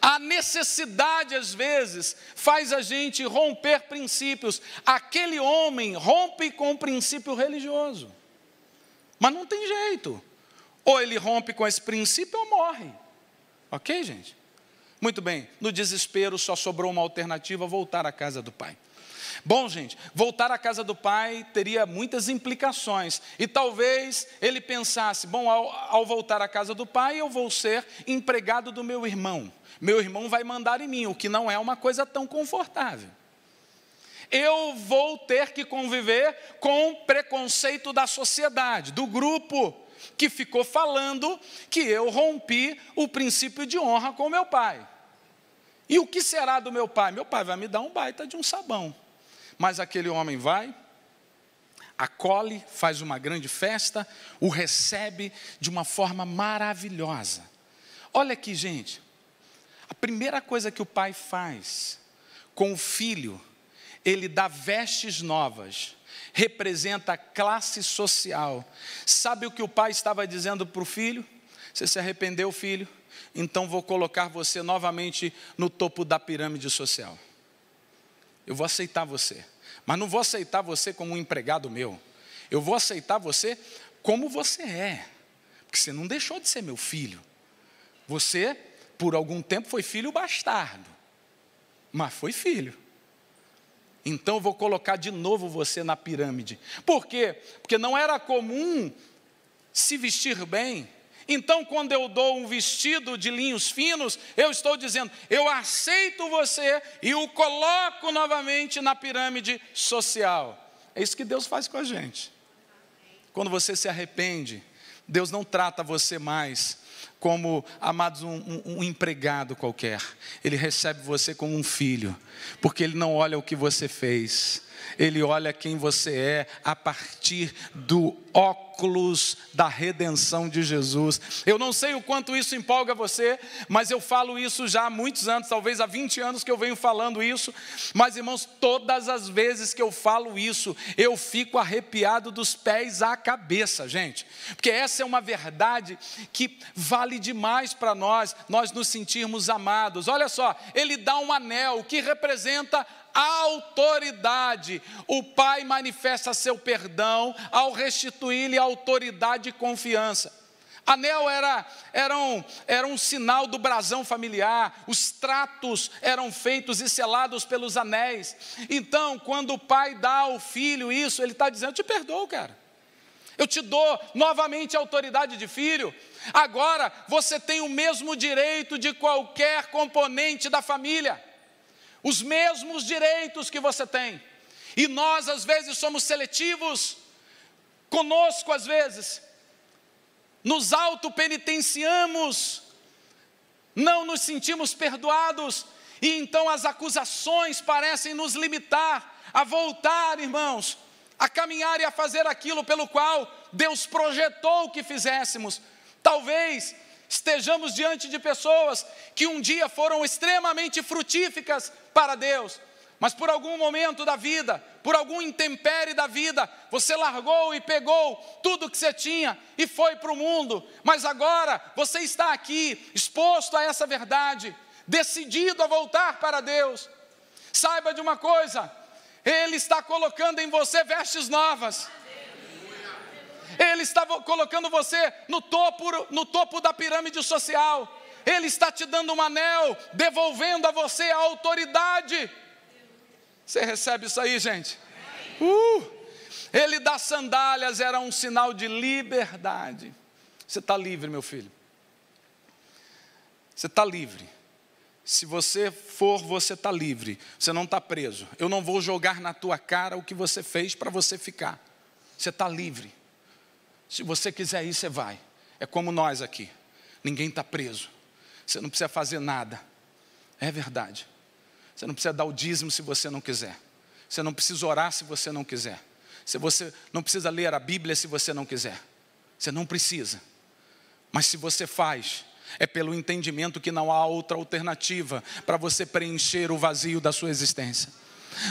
Speaker 1: A necessidade, às vezes, faz a gente romper princípios. Aquele homem rompe com o princípio religioso. Mas não tem jeito. Ou ele rompe com esse princípio ou morre. Ok, gente? Muito bem, no desespero só sobrou uma alternativa: voltar à casa do pai. Bom, gente, voltar à casa do pai teria muitas implicações. E talvez ele pensasse: bom, ao, ao, voltar à casa do pai, eu vou ser empregado do meu irmão. Meu irmão vai mandar em mim, o que não é uma coisa tão confortável. Eu vou ter que conviver com o preconceito da sociedade, do grupo que ficou falando que eu rompi o princípio de honra com meu pai. E o que será do meu pai? Meu pai vai me dar um baita de um sabão. Mas aquele homem vai, acolhe, faz uma grande festa, o recebe de uma forma maravilhosa. Olha aqui, gente, a primeira coisa que o pai faz com o filho, ele dá vestes novas, representa a classe social. Sabe o que o pai estava dizendo para o filho? Você se arrependeu, filho? Então vou colocar você novamente no topo da pirâmide social eu vou aceitar você. Mas não vou aceitar você como um empregado meu. Eu vou aceitar você como você é. Porque você não deixou de ser meu filho. Você, por algum tempo, foi filho bastardo. Mas foi filho. Então eu vou colocar de novo você na pirâmide. Por quê? Porque não era comum se vestir bem então, quando eu dou um vestido de linhos finos, eu estou dizendo: eu aceito você e o coloco novamente na pirâmide social. É isso que Deus faz com a gente. Quando você se arrepende, Deus não trata você mais como, amados, um, um, um, empregado qualquer. Ele recebe você como um filho, porque ele não olha o que você fez, ele olha quem você é a partir do óculos da redenção de Jesus. Eu não sei o quanto isso empolga você, mas eu falo isso já há muitos anos, talvez há 20 anos que eu venho falando isso. Mas irmãos, todas as vezes que eu falo isso, eu fico arrepiado dos pés à cabeça, gente. Porque essa é uma verdade que vale demais para nós, nós nos sentirmos amados. Olha só, ele dá um anel que representa autoridade. O Pai manifesta seu perdão ao restituir-lhe autoridade e confiança. Anel era, era, um, era um sinal do brasão familiar, os tratos eram feitos e selados pelos anéis. Então, quando o pai dá ao filho isso, ele está dizendo: Eu te perdoo, cara. Eu te dou novamente a autoridade de filho. Agora você tem o mesmo direito de qualquer componente da família os mesmos direitos que você tem. E nós, às vezes, somos seletivos, conosco, às vezes, nos autopenitenciamos, não nos sentimos perdoados, e então as acusações parecem nos limitar a voltar, irmãos, a caminhar e a fazer aquilo pelo qual Deus projetou que fizéssemos. Talvez estejamos diante de pessoas que um dia foram extremamente frutíficas para Deus, mas por algum momento da vida, por algum intempério da vida, você largou e pegou tudo que você tinha e foi para o mundo, mas agora você está aqui, exposto a essa verdade, decidido a voltar para Deus. Saiba de uma coisa, Ele está colocando em você vestes novas. Ele está colocando você no topo, no topo da pirâmide social. Ele está te dando um anel, devolvendo a você a autoridade. Você recebe isso aí, gente? Uh! Ele dá sandálias, era um sinal de liberdade. Você está livre, meu filho. Você está livre. Se você for, você está livre. Você não está preso. Eu não vou jogar na tua cara o que você fez para você ficar. Você está livre. Se você quiser ir, você vai. É como nós aqui. Ninguém está preso. Você não precisa fazer nada. É verdade. Você não precisa dar o dízimo se você não quiser. Você não precisa orar se você não quiser. Se você não precisa ler a Bíblia se você não quiser. Você não precisa. Mas se você faz, é pelo entendimento que não há outra alternativa para você preencher o vazio da sua existência.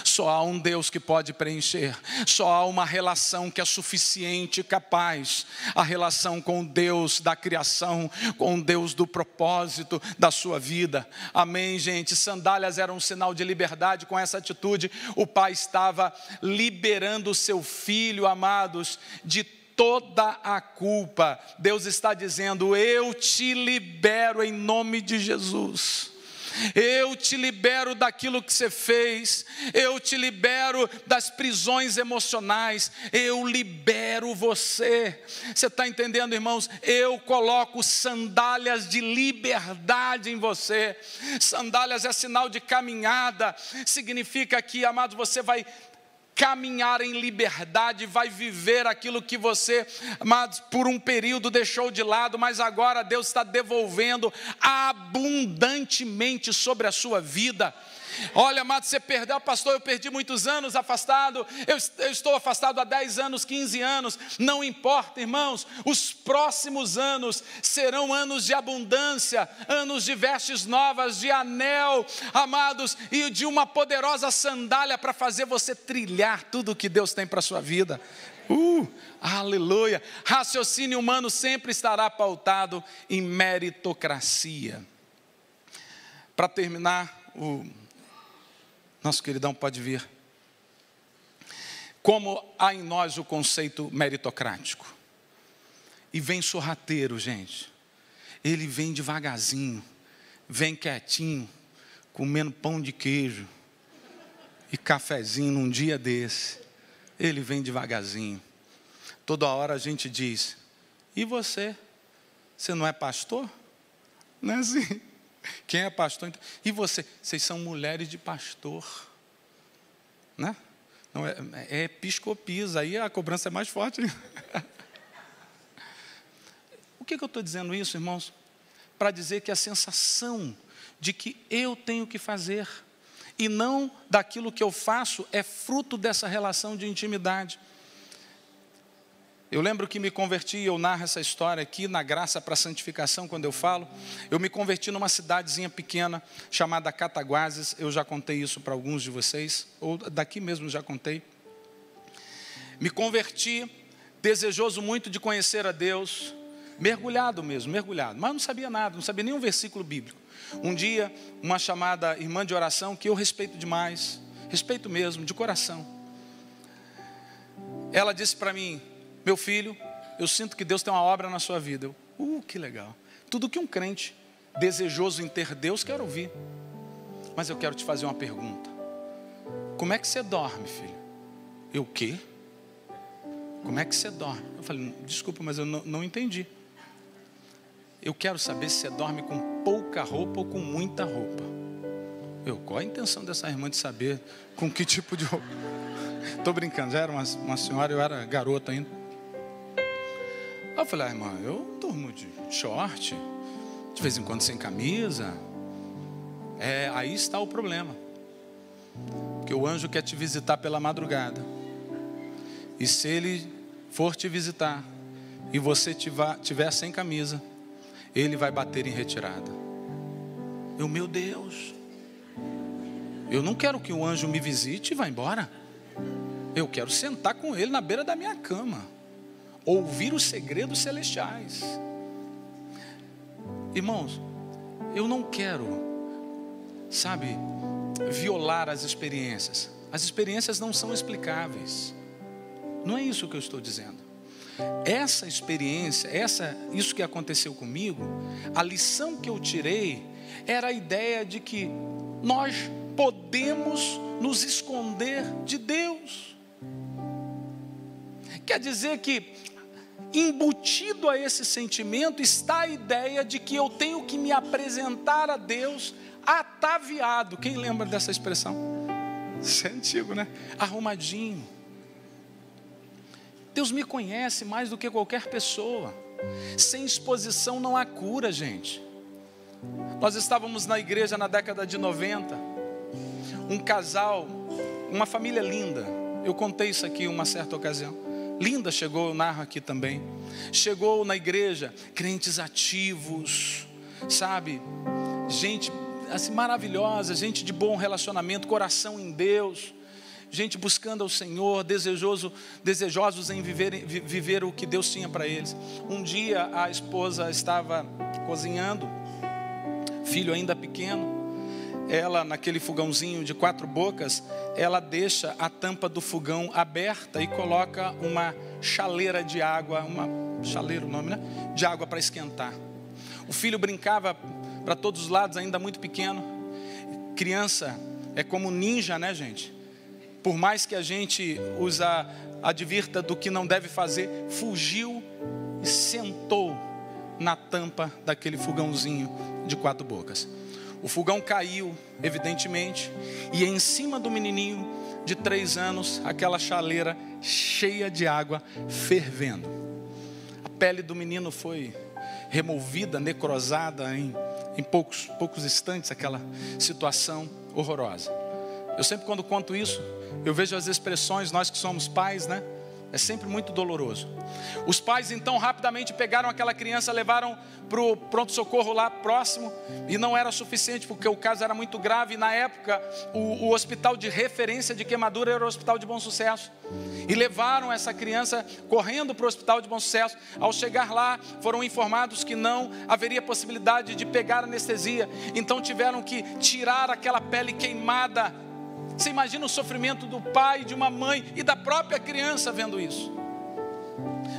Speaker 1: Só há um Deus que pode preencher, só há uma relação que é suficiente e capaz a relação com o Deus da criação, com o Deus do propósito da sua vida. Amém, gente? Sandálias eram um sinal de liberdade, com essa atitude, o pai estava liberando o seu filho, amados, de toda a culpa. Deus está dizendo: Eu te libero em nome de Jesus. Eu te libero daquilo que você fez, eu te libero das prisões emocionais, eu libero você. Você está entendendo, irmãos? Eu coloco sandálias de liberdade em você. Sandálias é sinal de caminhada, significa que, amado, você vai caminhar em liberdade, vai viver aquilo que você, mas por um período deixou de lado, mas agora Deus está devolvendo abundantemente sobre a sua vida. Olha, amado, você perdeu, pastor, eu perdi muitos anos afastado, eu, eu estou afastado há 10 anos, 15 anos, não importa, irmãos, os próximos anos serão anos de abundância, anos de vestes novas, de anel, amados, e de uma poderosa sandália para fazer você trilhar tudo o que Deus tem para a sua vida. Uh, aleluia! Raciocínio humano sempre estará pautado em meritocracia. Para terminar, o nosso queridão pode vir. Como há em nós o conceito meritocrático. E vem sorrateiro, gente. Ele vem devagarzinho, vem quietinho, comendo pão de queijo e cafezinho num dia desse. Ele vem devagarzinho. Toda hora a gente diz: E você? Você não é pastor? Não é assim? Quem é pastor? Então... E você? Vocês são mulheres de pastor. Né? Não é, é episcopisa, aí a cobrança é mais forte. Né? (laughs) o que, que eu estou dizendo isso, irmãos? Para dizer que a sensação de que eu tenho que fazer e não daquilo que eu faço é fruto dessa relação de intimidade. Eu lembro que me converti, eu narro essa história aqui na Graça para a Santificação, quando eu falo. Eu me converti numa cidadezinha pequena chamada Cataguases. Eu já contei isso para alguns de vocês, ou daqui mesmo já contei. Me converti, desejoso muito de conhecer a Deus, mergulhado mesmo, mergulhado, mas não sabia nada, não sabia nenhum versículo bíblico. Um dia, uma chamada irmã de oração que eu respeito demais, respeito mesmo, de coração. Ela disse para mim: meu filho, eu sinto que Deus tem uma obra na sua vida. uh, que legal. Tudo que um crente desejoso em ter Deus quer ouvir. Mas eu quero te fazer uma pergunta. Como é que você dorme, filho? Eu o quê? Como é que você dorme? Eu falei, desculpa, mas eu não, não entendi. Eu quero saber se você dorme com pouca roupa ou com muita roupa. Eu, qual a intenção dessa irmã de saber com que tipo de roupa? Estou (laughs) brincando, já era uma, uma senhora, eu era garoto ainda eu falei, ah, irmã, eu durmo de short, de vez em quando sem camisa. É, aí está o problema. Porque o anjo quer te visitar pela madrugada. E se ele for te visitar e você tiver sem camisa, ele vai bater em retirada. Eu, meu Deus, eu não quero que o anjo me visite e vá embora. Eu quero sentar com ele na beira da minha cama ouvir os segredos celestiais. Irmãos, eu não quero, sabe, violar as experiências. As experiências não são explicáveis. Não é isso que eu estou dizendo. Essa experiência, essa, isso que aconteceu comigo, a lição que eu tirei era a ideia de que nós podemos nos esconder de Deus. Quer dizer que embutido a esse sentimento está a ideia de que eu tenho que me apresentar a Deus ataviado. Quem lembra dessa expressão? Isso é antigo, né? Arrumadinho. Deus me conhece mais do que qualquer pessoa. Sem exposição não há cura, gente. Nós estávamos na igreja na década de 90. Um casal, uma família linda. Eu contei isso aqui uma certa ocasião Linda chegou, eu narro aqui também. Chegou na igreja, crentes ativos, sabe? Gente assim, maravilhosa, gente de bom relacionamento, coração em Deus, gente buscando ao Senhor, desejoso, desejosos em viver, viver o que Deus tinha para eles. Um dia a esposa estava cozinhando, filho ainda pequeno, ela naquele fogãozinho de quatro bocas, ela deixa a tampa do fogão aberta e coloca uma chaleira de água, uma chaleira o nome, né? De água para esquentar. O filho brincava para todos os lados, ainda muito pequeno. Criança é como ninja, né, gente? Por mais que a gente usa advirta do que não deve fazer, fugiu e sentou na tampa daquele fogãozinho de quatro bocas. O fogão caiu, evidentemente, e em cima do menininho de três anos, aquela chaleira cheia de água fervendo. A pele do menino foi removida, necrosada em, em poucos, poucos instantes, aquela situação horrorosa. Eu sempre, quando conto isso, eu vejo as expressões, nós que somos pais, né? É sempre muito doloroso. Os pais então rapidamente pegaram aquela criança, levaram para o pronto-socorro lá próximo, e não era suficiente porque o caso era muito grave. Na época, o, o, hospital de referência de queimadura era o Hospital de Bom Sucesso. E levaram essa criança correndo para o Hospital de Bom Sucesso. Ao chegar lá, foram informados que não haveria possibilidade de pegar anestesia, então tiveram que tirar aquela pele queimada você imagina o sofrimento do pai, de uma mãe e da própria criança vendo isso.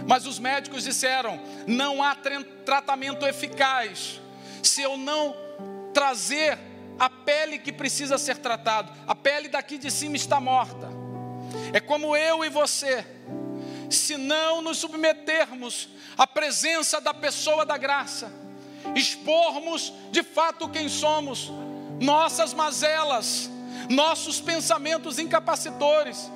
Speaker 1: Mas os médicos disseram: não há tratamento eficaz se eu não trazer a pele que precisa ser tratado. A pele daqui de cima está morta. É como eu e você. Se não nos submetermos à presença da pessoa da graça, expormos de fato quem somos, nossas mazelas, nossos pensamentos incapacitores,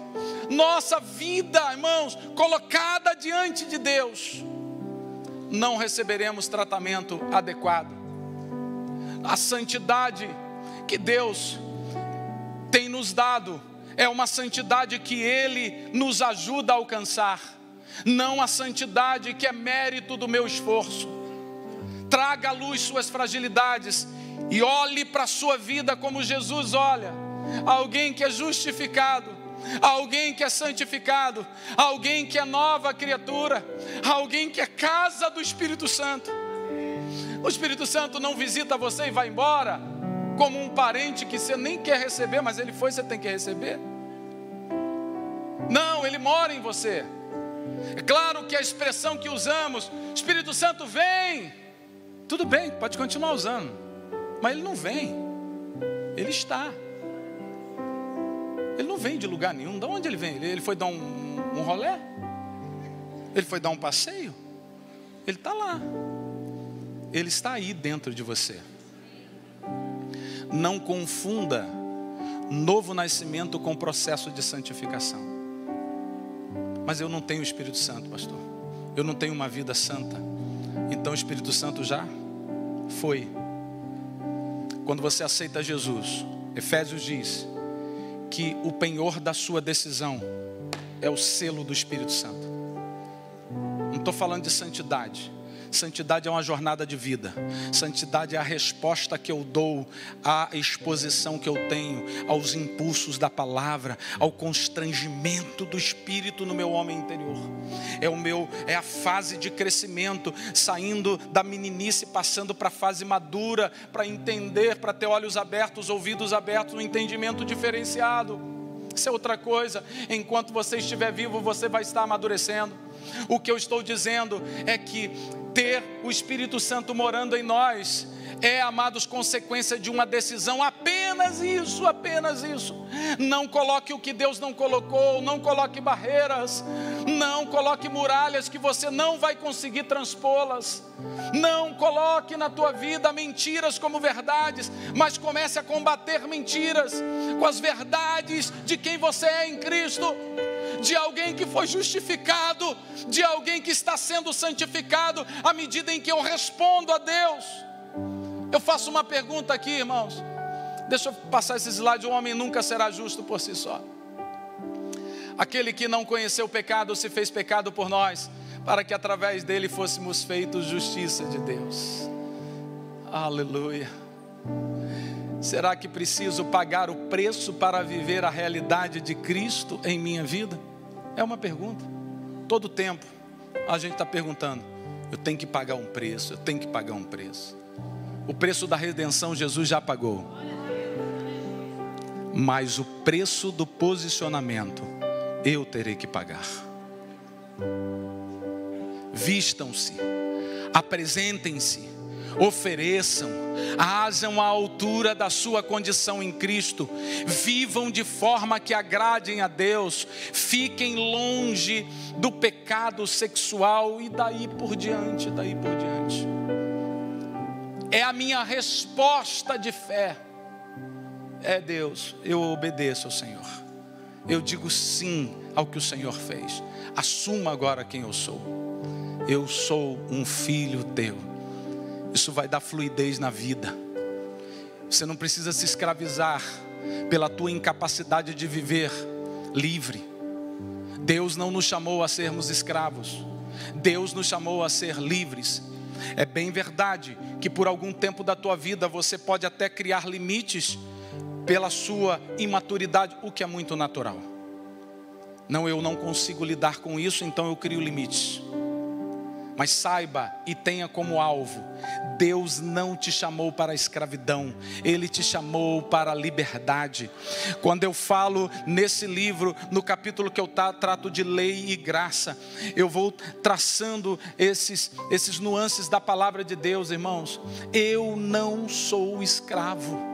Speaker 1: nossa vida, irmãos, colocada diante de Deus, não receberemos tratamento adequado. A santidade que Deus tem nos dado é uma santidade que Ele nos ajuda a alcançar, não a santidade que é mérito do meu esforço. Traga à luz suas fragilidades e olhe para a sua vida como Jesus olha alguém que é justificado, alguém que é santificado, alguém que é nova criatura, alguém que é casa do Espírito Santo. O Espírito Santo não visita você e vai embora, como um parente que você nem quer receber, mas ele foi, você tem que receber. Não, ele mora em você. É claro que a expressão que usamos, Espírito Santo vem, tudo bem, pode continuar usando, mas ele não vem, ele está. Ele não vem de lugar nenhum. De onde ele vem? Ele foi dar um, um rolé? Ele foi dar um passeio? Ele está lá. Ele está aí dentro de você. Não confunda novo nascimento com processo de santificação. Mas eu não tenho o Espírito Santo, pastor. Eu não tenho uma vida santa. Então o Espírito Santo já foi. Quando você aceita Jesus, Efésios diz que o penhor da sua decisão é o selo do Espírito Santo. Não estou falando de santidade, Santidade é uma jornada de vida. Santidade é a resposta que eu dou à exposição que eu tenho, aos impulsos da palavra, ao constrangimento do espírito no meu homem interior. É o meu é a fase de crescimento, saindo da meninice, passando para a fase madura, para entender, para ter olhos abertos, ouvidos abertos, um entendimento diferenciado. Isso é outra coisa. Enquanto você estiver vivo, você vai estar amadurecendo. O que eu estou dizendo é que ter o Espírito Santo morando em nós é, amados, consequência de uma decisão, apenas isso, apenas isso. Não coloque o que Deus não colocou, não coloque barreiras, não coloque muralhas que você não vai conseguir transpô-las. Não coloque na tua vida mentiras como verdades, mas comece a combater mentiras com as verdades de quem você é em Cristo de alguém que foi justificado, de alguém que está sendo santificado à medida em que eu respondo a Deus. Eu faço uma pergunta aqui, irmãos. Deixa eu passar esse slide. O homem nunca será justo por si só. Aquele que não conheceu o pecado se fez pecado por nós, para que através dele fôssemos feitos justiça de Deus. Aleluia. Será que preciso pagar o preço para viver a realidade de Cristo em minha vida? É uma pergunta. Todo tempo a gente está perguntando: eu tenho que pagar um preço, eu tenho que pagar um preço. O preço da redenção Jesus já pagou. Mas o preço do posicionamento eu terei que pagar. Vistam-se, apresentem-se ofereçam, ajam à altura da sua condição em Cristo, vivam de forma que agradem a Deus, fiquem longe do pecado sexual e daí por diante, daí por diante. É a minha resposta de fé. É Deus, eu obedeço ao Senhor. Eu digo sim ao que o Senhor fez. Assuma agora quem eu sou. Eu sou um filho teu isso vai dar fluidez na vida. Você não precisa se escravizar pela tua incapacidade de viver livre. Deus não nos chamou a sermos escravos. Deus nos chamou a ser livres. É bem verdade que por algum tempo da tua vida você pode até criar limites pela sua imaturidade, o que é muito natural. Não, eu não consigo lidar com isso, então eu crio limites. Mas saiba e tenha como alvo: Deus não te chamou para a escravidão, Ele te chamou para a liberdade. Quando eu falo nesse livro, no capítulo que eu trato de lei e graça, eu vou traçando esses, esses nuances da palavra de Deus, irmãos. Eu não sou escravo.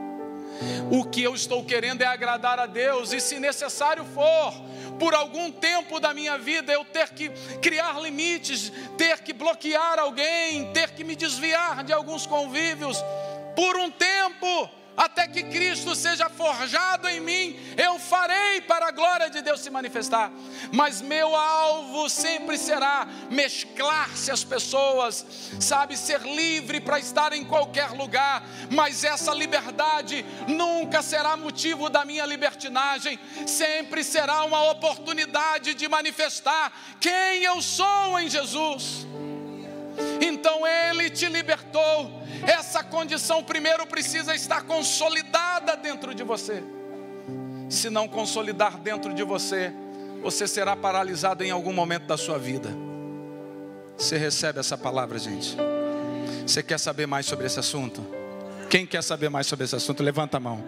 Speaker 1: O que eu estou querendo é agradar a Deus, e se necessário for, por algum tempo da minha vida eu ter que criar limites, ter que bloquear alguém, ter que me desviar de alguns convívios, por um tempo, até que Cristo seja forjado em mim, eu farei para a glória de Deus se manifestar. Mas meu alvo sempre será mesclar-se as pessoas, sabe, ser livre para estar em qualquer lugar, mas essa liberdade nunca será motivo da minha libertinagem, sempre será uma oportunidade de manifestar quem eu sou em Jesus. E então ele te libertou. Essa condição primeiro precisa estar consolidada dentro de você. Se não consolidar dentro de você, você será paralisado em algum momento da sua vida. Você recebe essa palavra, gente? Você quer saber mais sobre esse assunto? Quem quer saber mais sobre esse assunto, levanta a mão.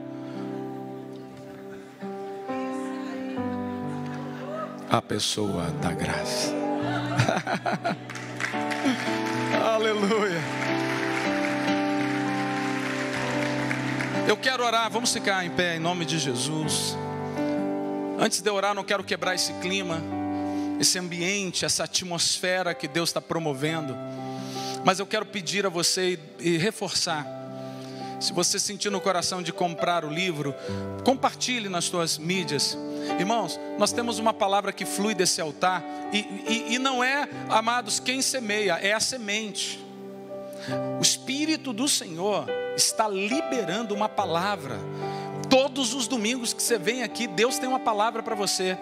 Speaker 1: A pessoa da graça. (laughs) Aleluia. Eu quero orar, vamos ficar em pé em nome de Jesus. Antes de orar, não quero quebrar esse clima, esse ambiente, essa atmosfera que Deus está promovendo. Mas eu quero pedir a você e reforçar. Se você sentir no coração de comprar o livro, compartilhe nas suas mídias. Irmãos, nós temos uma palavra que flui desse altar, e, e, e não é, amados, quem semeia, é a semente. O Espírito do Senhor está liberando uma palavra. Todos os domingos que você vem aqui, Deus tem uma palavra para você.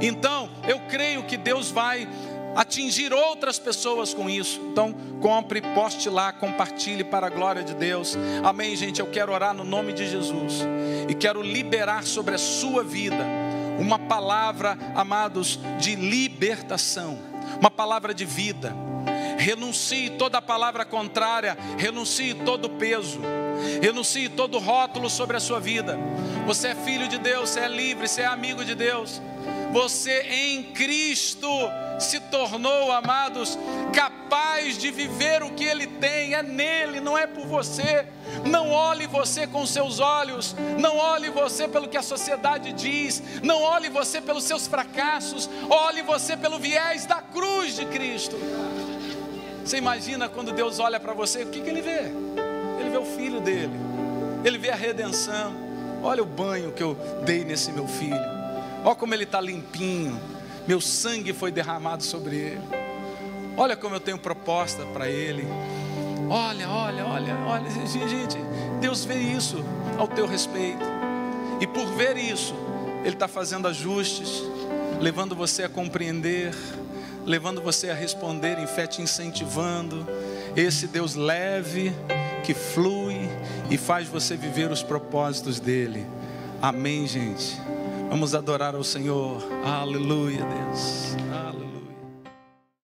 Speaker 1: Então, eu creio que Deus vai atingir outras pessoas com isso. Então, compre, poste lá, compartilhe para a glória de Deus. Amém, gente? Eu quero orar no nome de Jesus e quero liberar sobre a sua vida uma palavra, amados, de libertação, uma palavra de vida. Renuncie toda palavra contrária, renuncie todo peso, renuncie todo rótulo sobre a sua vida. Você é filho de Deus, você é livre, você é amigo de Deus. Você em Cristo se tornou, amados, capaz de viver o que Ele tem, é nele, não é por você. Não olhe você com seus olhos, não olhe você pelo que a sociedade diz, não olhe você pelos seus fracassos, olhe você pelo viés da cruz de Cristo. Você imagina quando Deus olha para você, o que, que ele vê? Ele vê o filho dele, ele vê a redenção. Olha o banho que eu dei nesse meu filho Olha como ele está limpinho. Meu sangue foi derramado sobre ele. Olha como eu tenho proposta para ele. Olha, olha, olha, olha. Gente, Deus vê isso ao teu respeito. E por ver isso, Ele está fazendo ajustes, levando você a compreender, levando você a responder em fé, te incentivando. Esse Deus leve, que flui e faz você viver os propósitos dEle. Amém, gente. Vamos adorar ao Senhor. Aleluia, Deus. Aleluia.